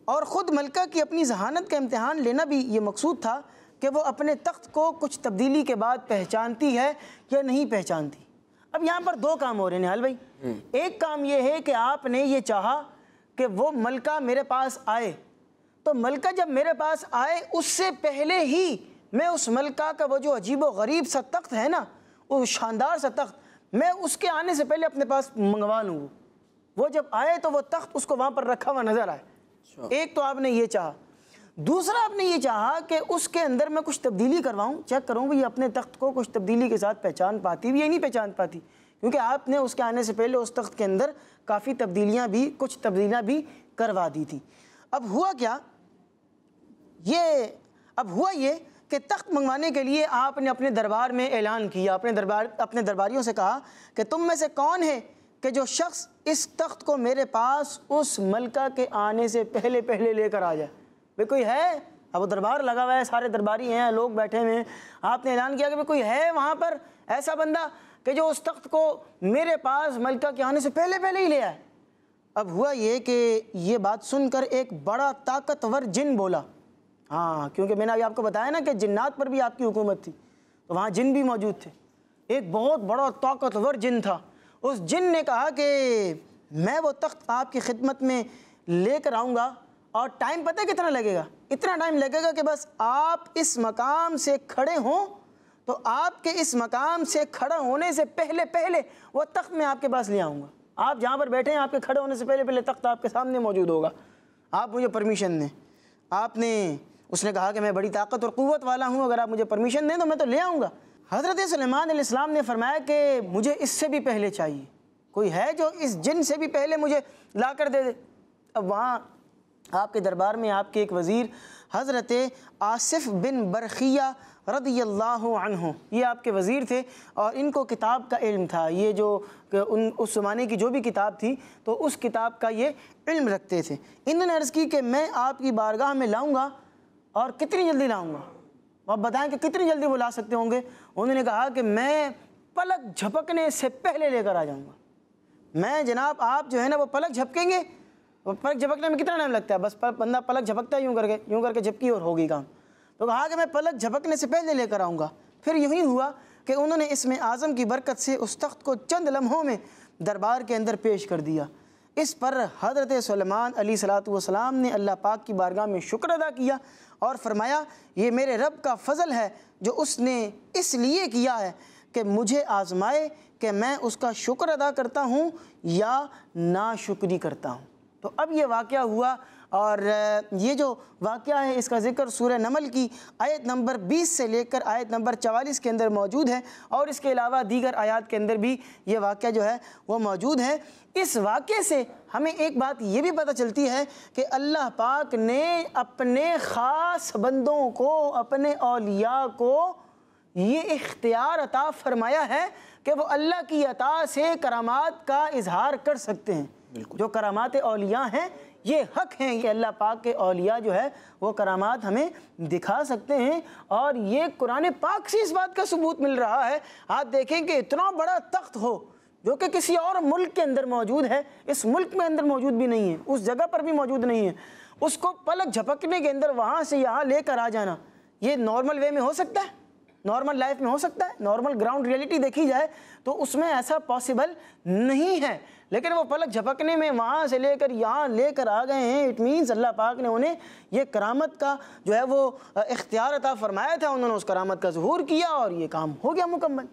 और ख़ुद मलका की अपनी जहानत का इम्तहान लेना भी ये मकसूद था कि वो अपने तख्त को कुछ तब्दीली के बाद पहचानती है या नहीं पहचानती अब यहाँ पर दो काम हो रहे हैं हाल भाई हम्म। एक काम ये है कि आपने ये चाहा कि वो मलका मेरे पास आए तो मलका जब मेरे पास आए उससे पहले ही मैं उस मलका का वो जो अजीब व गरीब सा तख्त है ना वो शानदार सा तख्त मैं उसके आने से पहले अपने पास मंगवा लूँ वो जब आए तो वो तख्त उसको वहाँ पर रखा हुआ नज़र आए अच्छा। एक तो आपने ये चाहा दूसरा आपने ये चाहा कि उसके अंदर मैं कुछ तब्दीली करवाऊँ चेक करूँ भाई अपने तख्त को कुछ तब्दीली के साथ पहचान पाती भी या नहीं पहचान पाती क्योंकि आपने उसके आने से पहले उस तख्त के अंदर काफ़ी तब्दीलियाँ भी कुछ तब्दीलियाँ भी करवा दी थी अब हुआ क्या ये अब हुआ ये कि तख्त मंगवाने के लिए आपने अपने दरबार में ऐलान किया अपने दरबार अपने दरबारियों से कहा कि तुम में से कौन है कि जो शख्स इस तख्त को मेरे पास उस मलका के आने से पहले पहले लेकर आ जाए भाई कोई है अब वो दरबार लगा हुआ है सारे दरबारी हैं लोग बैठे हुए हैं आपने ऐलान किया कि भाई कोई है वहाँ पर ऐसा बंदा कि जो उस तख्त को मेरे पास मलका के आने से पहले पहले ही ले आए अब हुआ ये कि ये बात सुनकर एक बड़ा ताकतवर जिन बोला हाँ क्योंकि मैंने अभी आपको बताया ना कि जिन्नात पर भी आपकी हुकूमत थी तो वहाँ जिन भी मौजूद थे एक बहुत बड़ा ताकतवर जिन था उस जिन ने कहा कि मैं वो तख्त आपकी खिदमत में लेकर आऊँगा और टाइम पता कितना लगेगा इतना टाइम लगेगा कि बस आप इस मकाम से खड़े हों तो आपके इस मकाम से खड़ा होने से पहले पहले वो तख्त मैं आपके पास ले आऊँगा आप जहाँ पर बैठे हैं आपके खड़े होने से पहले पहले तख्त आपके सामने मौजूद होगा आप मुझे परमिशन दें आपने उसने कहा कि मैं बड़ी ताकत और क़वत वाला हूँ अगर आप मुझे परमिशन दें तो मैं तो ले आऊँगा हज़रत सलमान ने फरमाया कि मुझे इससे भी पहले चाहिए कोई है जो इस जिन से भी पहले मुझे ला कर दे दे अब वहाँ आपके दरबार में आपके एक वज़ीर हज़रत आसिफ बिन बरखिया रदी अल्लाह ये आपके वज़ीर थे और इनको किताब का इल्म था ये जो उन उस ज़माने की जो भी किताब थी तो उस किताब का ये इल्म रखते थे इन्होंने अर्ज़ की कि मैं आपकी बारगाह में लाऊँगा और कितनी जल्दी लाऊंगा आप बताएं कि कितनी जल्दी वो ला सकते होंगे उन्होंने कहा कि मैं पलक झपकने से पहले लेकर आ जाऊंगा मैं जनाब आप जो है ना वो पलक झपकेंगे पलक झपकने में कितना टाइम लगता है बस बंदा पलक झपकता है यूँ करके यूँ करके झपकी और होगी काम तो कहा कि मैं पलक झपकने से पहले लेकर आऊँगा फिर यही हुआ कि उन्होंने इसमें आज़म की बरकत से उस तख्त को चंद लम्हों में दरबार के अंदर पेश कर दिया इस पर हज़रत सलमान अली सलात वसलाम ने अल्लाह पाक की बारगाह में शुक्र अदा किया और फरमाया ये मेरे रब का फजल है जो उसने इसलिए किया है कि मुझे आजमाए कि मैं उसका शुक्र अदा करता हूँ या शुक्री करता हूँ तो अब ये वाक़ हुआ और ये जो वाक़ है इसका ज़िक्र सूर्य नमल की आयत नंबर बीस से लेकर आयत नंबर चवालीस के अंदर मौजूद है और इसके अलावा दीगर आयात के अंदर भी ये वाक़ जो है वो मौजूद है इस वाक़े से हमें एक बात ये भी पता चलती है कि अल्लाह पाक ने अपने ख़ास बंदों को अपने अलिया को ये इख्तियार अता फरमाया है कि वो अल्लाह की अता से करामात का इजहार कर सकते हैं जो करामात अलिया हैं ये हक हैं ये अल्लाह पाक के अलिया जो है वो करामात हमें दिखा सकते हैं और ये कुरान पाक से इस बात का सबूत मिल रहा है आप देखें कि इतना बड़ा तख्त हो जो कि किसी और मुल्क के अंदर मौजूद है इस मुल्क में अंदर मौजूद भी नहीं है उस जगह पर भी मौजूद नहीं है उसको पलक झपकने के अंदर वहाँ से यहाँ लेकर आ जाना ये नॉर्मल वे में हो सकता है नॉर्मल लाइफ में हो सकता है नॉर्मल ग्राउंड रियलिटी देखी जाए तो उसमें ऐसा पॉसिबल नहीं है लेकिन वो पलक झपकने में वहाँ से लेकर यहाँ लेकर आ गए हैं इट मीन्स अल्लाह पाक ने उन्हें ये करामत का जो है वो इख्तियार अता फरमाया था उन्होंने उस करामत का जहूर किया और ये काम हो गया मुकम्मल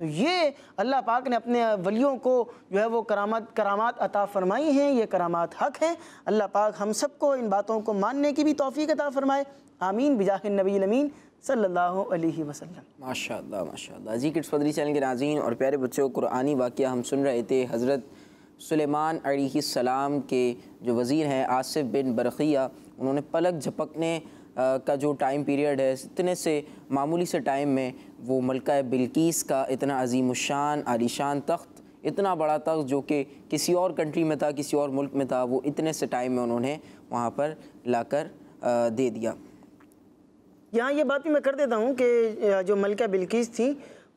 तो ये अल्लाह पाक ने अपने वलियों को जो है वो करामत करामात अता फ़रमाई हैं ये करामात हक हैं अल्लाह पाक हम सब को इन बातों को मानने की भी तोफ़ी अता फ़रमाए आमीन बिजाखिर नबी अमीन सल्लल्लाहु अलैहि वसल्लम माशा माशा जी किड्स फदरी चैनल के नाजीन और प्यारे बच्चों कुरानी वाक़ हम सुन रहे थे हज़रत सुलेमान सलाम के जो वज़ीर हैं आसिफ बिन बरखिया उन्होंने पलक झपकने का जो टाइम पीरियड है इतने से मामूली से टाइम में वो मलका बिल्किस का इतना अजीम शान आलिशान तख्त इतना बड़ा तख्त जो कि किसी और कंट्री में था किसी और मुल्क में था वो इतने से टाइम में उन्होंने वहाँ पर लाकर दे दिया यहाँ ये बात भी मैं कर देता हूँ कि जो मलका बिल्किस थी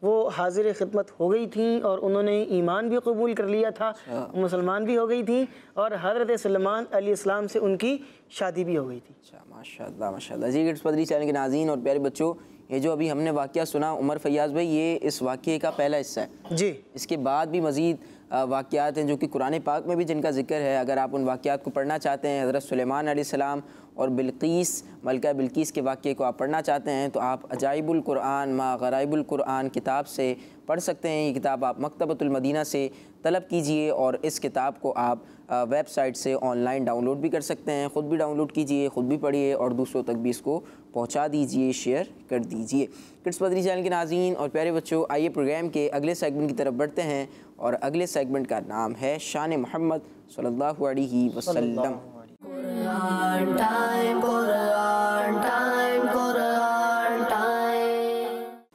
वो हाजिर खिदमत हो गई थी और उन्होंने ईमान भी कबूल कर लिया था अच्छा। मुसलमान भी हो गई थी और हज़रत सलमान अलीस्म से उनकी शादी भी हो गई थी माशा अच्छा, माशा जी पदरी चैनल के नाजीन और प्यारे बच्चों ये जो अभी हमने वाक़ सुना उमर फैयाज़ भाई ये इस वाक़े का पहला हिस्सा है जी इसके बाद भी मज़ीद वाक़ात हैं जो कि कुरान पाक में भी जिनका जिक्र है अगर आप उन वाक़ात को पढ़ना चाहते हैं हज़रत सलेमान सलाम और बिल्कीस मलका बिल्कीस के वाक़े को आप पढ़ना चाहते हैं तो आप अजाइबुल्कुरान माँ गराइबुल्कुरान किताब से पढ़ सकते हैं ये किताब आप मकतबतुलमदीना से तलब कीजिए और इस किताब को आप वेबसाइट से ऑनलाइन डाउनलोड भी कर सकते हैं ख़ुद भी डाउनलोड कीजिए ख़ुद भी पढ़िए और दूसरों तक भी इसको पहुंचा दीजिए शेयर कर दीजिए किड्स बदरी चैनल के नाजीन और प्यारे बच्चों आइए प्रोग्राम के अगले सेगमेंट की तरफ बढ़ते हैं और अगले सेगमेंट का नाम है शान मोहम्मद सल्लल्लाहु अलैहि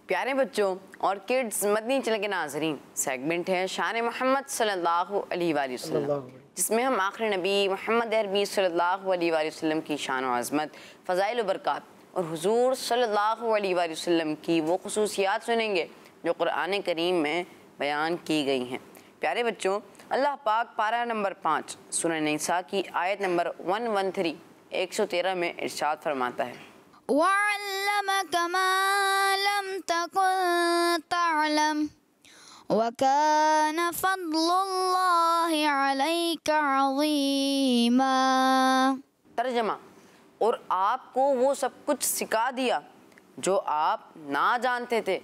प्यारे बच्चों और किड्स मदनी चल के नाजरीन सेगमेंट है शान मोहम्मद सल्लल्लाहु वसल्लम जिसमें हम आखिर नबी मोहम्मद अरबी सल्लल्लाहु अलैहि की शान आज़मत फ़ज़ाइल बरक़ात और हजूर सल्ला अलैहि की वो खसूसियात सुनेंगे जो कुरान करीम में बयान की गई हैं प्यारे बच्चों अल्लाह पाक पारा नंबर पाँच सुनसा की आयत नंबर वन वन थ्री एक सौ तेरह में इर्शाद फरमाता है तर्जमा और आपको वो सब कुछ सिखा दिया जो आप ना जानते थे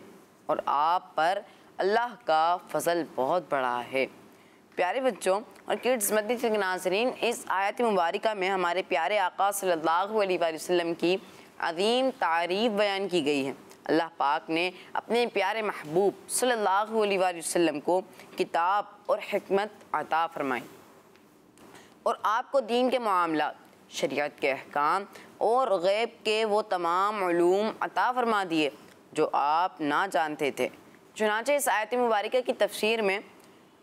और आप पर अल्लाह का फजल बहुत बड़ा है प्यारे बच्चों और किड्स मदी के नाजरीन इस आयत मुबारक में हमारे प्यारे आका सल्लल्लाहु अलैहि वसल्लम की अजीम तारीफ बयान की गई है अल्लाह पाक ने अपने प्यारे महबूब सल्लल्लाहु अलैहि वसल्लम को किताब और हमत अता फरमाई और आपको दीन के मामला शरीयत के अहकाम और गैब के वो तमाम तमाम अता फरमा दिए जो आप ना जानते थे चुनाचे इस आयत मुबारक की तफसीर में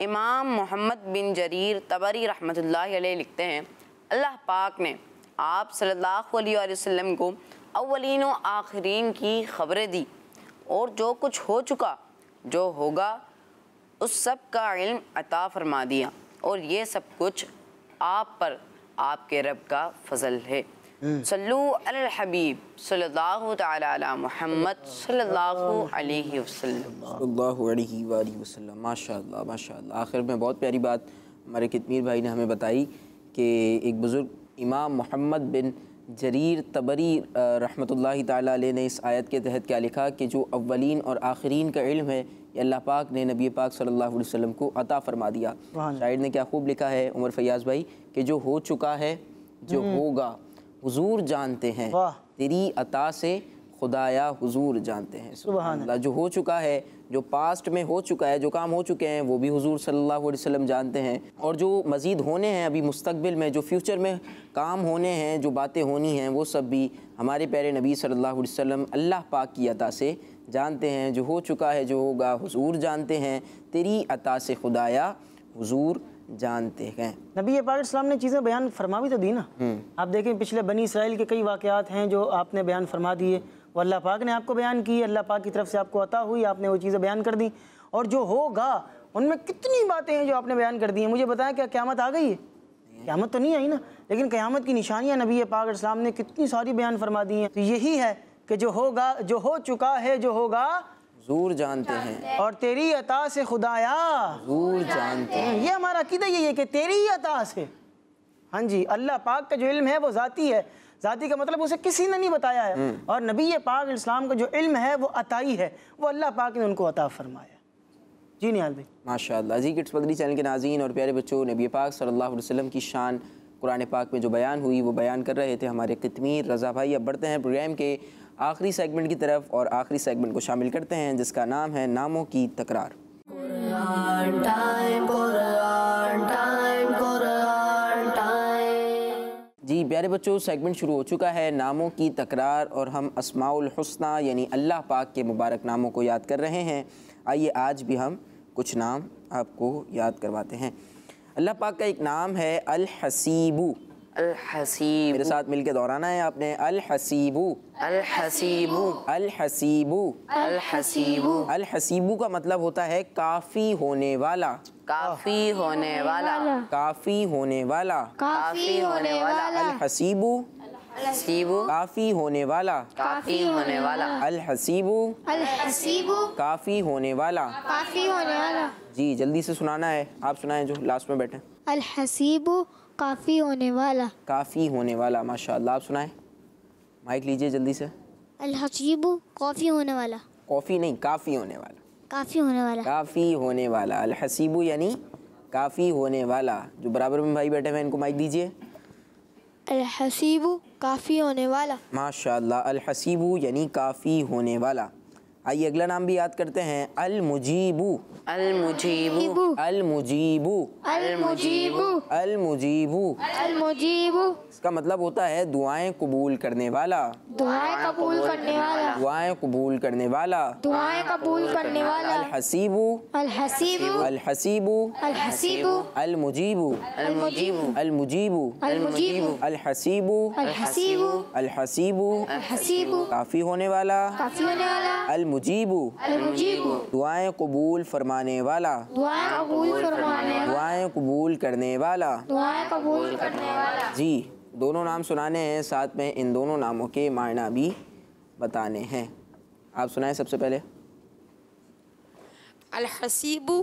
इमाम मोहम्मद बिन जरीर तबरी रहमत लिखते हैं अल्लाह पाक ने आप सल्ला वसम को अवलिन आखरीन की खबरें दी और जो कुछ हो चुका जो होगा उस सब का इल्म अता फरमा दिया और ये सब कुछ आप पर आपके रब का फजल है सल्लू अल हबीब सल्लल्लाहु तआला अला मोहम्मद सल्लल्लाहु अलैहि वसल्लम अलैहि वसल्लम माशाल्लाह माशाल्लाह आखिर में बहुत प्यारी बात हमारे कितमीर भाई ने हमें बताई कि एक बुज़ुर्ग इमाम मोहम्मद बिन जरीर तबरी रहमत ताला ने इस आयत के तहत क्या लिखा कि जो अव्वलिन और आखरीन का इल्म है अल्लाह पाक ने नबी पाक सल्लल्लाहु अलैहि वसल्लम को अता फरमा दिया शायर ने क्या खूब लिखा है उमर फयाज भाई कि जो हो चुका है जो होगा हुजूर जानते हैं तेरी अता से खुदाया हुजूर जानते हैं सुबह जो हो चुका है जो पास्ट में हो चुका है जो काम हो चुके हैं वो भी हुजूर सल्लल्लाहु अलैहि वसल्लम जानते हैं और जो मज़ीद होने हैं अभी मुस्तकबिल में जो फ्यूचर में काम होने हैं जो बातें होनी हैं वो सब भी हमारे प्यारे नबी सल्लल्लाहु अलैहि वसल्लम अल्लाह पाक की अता से जानते हैं जो हो चुका है जो होगा हुजूर जानते हैं तेरी अता से खुदाया हुजूर जानते हैं नबी पाक ने चीज़ें बयान फरमा भी तो दी ना हम्म। आप देखें पिछले बनी इसराइल के कई वाक़ात हैं जो आपने बयान फरमा दिए वो अल्लाह पाक ने आपको बयान की अल्लाह पाक की तरफ से आपको अता हुई आपने वो चीज़ें बयान कर दी और जो होगा उनमें कितनी बातें हैं जो आपने बयान कर दी हैं मुझे बताया क्या क्यामत आ गई है क्यामत तो नहीं आई ना लेकिन क़्यामत की निशानियाँ नबी पाक इस्लाम ने कितनी सारी बयान फरमा दी हैं तो यही है कि जो होगा जो हो चुका है जो होगा जरूर जानते हैं और तेरी अता से खुदाया जूर जानते हैं ये हमारा अकीदा यही है कि तेरी अता से हाँ जी अल्लाह पाक का जो इल्म है वो ज़ाती है ज़ाती का मतलब उसे किसी ने नहीं बताया है हम्म। और नबी पाक इस्लाम का जो इल्म है वो अताई है वो अल्लाह पाक ने उनको अता फरमाया जी निहाल भाई माशा जी किट्स बदरी चैनल के नाजीन और प्यारे बच्चों नबी पाक सल्लल्लाहु अलैहि वसल्लम की शान कुरान पाक में जो बयान हुई वो बयान कर रहे थे हमारे कितमीर रज़ा भाई अब बढ़ते हैं प्रोग्राम के आखिरी सेगमेंट की तरफ और आखिरी सेगमेंट को शामिल करते हैं जिसका नाम है नामों की तकरार जी प्यारे बच्चों सेगमेंट शुरू हो चुका है नामों की तकरार और हम असमाउल हस्ना यानी अल्लाह पाक के मुबारक नामों को याद कर रहे हैं आइए आज भी हम कुछ नाम आपको याद करवाते हैं अल्लाह पाक का एक नाम है अल हसीबू अलहसीब मेरे साथ मिलके दोहराना है आपने अलहसीबू अलहसीबू अलहसीबू अलहसीबू हसीबू का मतलब होता है काफ़ी होने वाला काफ़ी होने वाला काफ़ी होने वाला काफ़ी होने वाला अल हसीबू काफ़ी होने वाला काफ़ी होने वाला अल हसीबू काफ़ी होने वाला काफ़ी होने वाला जी जल्दी से सुनाना है आप सुनाएं जो लास्ट में बैठे अलहसीबू काफ़ी होने वाला काफ़ी होने वाला माशाल्लाह आप सुनाएं माइक लीजिए जल्दी से अलहसीबू काफ़ी होने वाला काफ़ी नहीं काफ़ी होने वाला काफ़ी होने वाला काफ़ी होने वाला अलहसीबू यानी काफ़ी होने वाला जो बराबर में भाई बैठे हुए इनको माइक दीजिए अलहसीबू काफ़ी होने वाला माशाल्लाह अलहसीबू यानी काफ़ी होने वाला आइए अगला नाम भी याद करते हैं अल मुजीबू अल मुजीबू अल मुजीबू अल मुजीबू अल मुजीबू अल मुजीबू इसका मतलब होता है दुआएं कबूल करने वाला दुआएं कबूल करने वाला दुआएं कबूल करने वाला दुआएं कबूल करने वाला अल हसीबू अल हसीबू अल हसीबू अल हसीबू अल मुजीबू अल मुजीबू अल मुजीबू अल मुजीबू अल हसीबू अल हसीबू अल हसीबू अल हसीबू काफी होने वाला काफी होने वाला अल मुजीबू दुआएं कबूल फरमाने वाला दुआएं कबूल करने वाला दुआएं कबूल करने वाला जी दोनों नाम सुनाने हैं साथ में इन दोनों नामों के मायना भी बताने हैं आप सुनाएं सबसे पहले अल अलहसीबू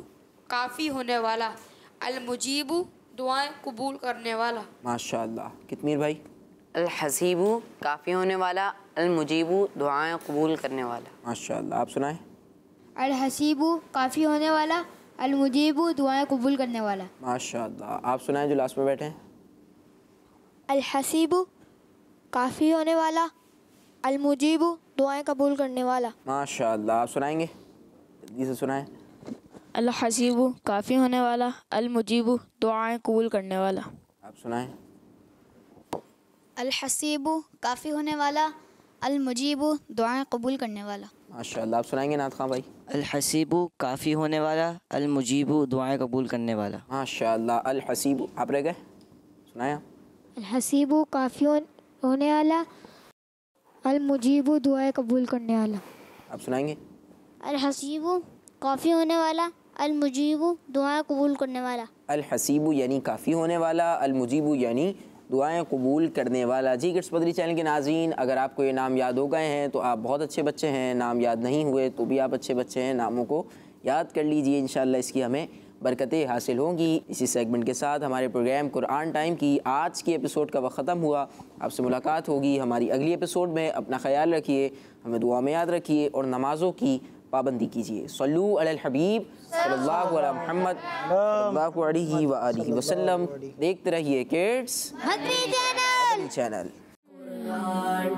काफ़ी होने वाला अल अलमुजीबू दुआएं कबूल करने वाला माशाल्लाह कितमीर भाई अल अलहसीबू काफ़ी होने वाला अलमुजीबू दुआएं कबूल करने वाला माशा आप सुनाएं अलहसीबू काफ़ी होने वाला अलमुजीबू दुआएं कबूल करने वाला माशा आप सुनाएं जो लास्ट में बैठे हैं अलहसीबू काफ़ी होने वाला अलमुजीबू दुआएं कबूल करने वाला माशा आप सुनाएंगे जल्दी से सुनाएं अलहसीबू काफ़ी होने वाला अलमुजीबू दुआएं कबूल करने वाला आप सुनाएं अलहसीबू काफ़ी होने वाला अलमुजीब दुआएं कबूल करने वाला माशा आप सुनाएंगे नाथ खां भाई अलहसीबू काफ़ी होने वाला अलमुजीब दुआएं कबूल करने वाला माशा अलहसीबू आप रह गए सुनाया अलहसीबू काफ़ी होने वाला अलमुजीब दुआएं कबूल करने वाला आप सुनाएंगे हसीब काफ़ी होने वाला अलमुजीब दुआएं कबूल करने वाला हसीब यानी काफ़ी होने वाला अलमुजीब यानी दुआएं कबूल करने वाला जी किट्स बदरी चैनल के नाजीन अगर आपको ये नाम याद हो गए हैं तो आप बहुत अच्छे बच्चे हैं नाम याद नहीं हुए तो भी आप अच्छे बच्चे हैं नामों को याद कर लीजिए इन इसकी हमें बरकतें हासिल होंगी इसी सेगमेंट के साथ हमारे प्रोग्राम कुरान टाइम की आज की एपिसोड का वक्त ख़त्म हुआ आपसे मुलाकात होगी हमारी अगली एपिसोड में अपना ख्याल रखिए हमें दुआ में याद रखिए और नमाज़ों की पाबंदी कीजिए सल्लू अल हबीब सल्लल्लाहु अलैहि मोहम्मद सल्लल्लाहु अलैहि व आलिहि वसल्लम देखते रहिए kids channel channel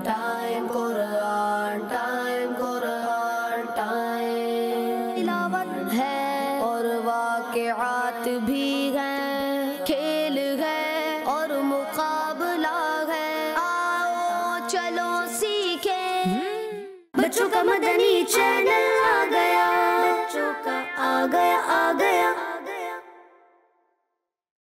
time Quran time Quran time तिलावत है और वाक़ात भी हैं खेल है और मुकाबला है आओ चलो सीखे बच्चों का मदनी चैनल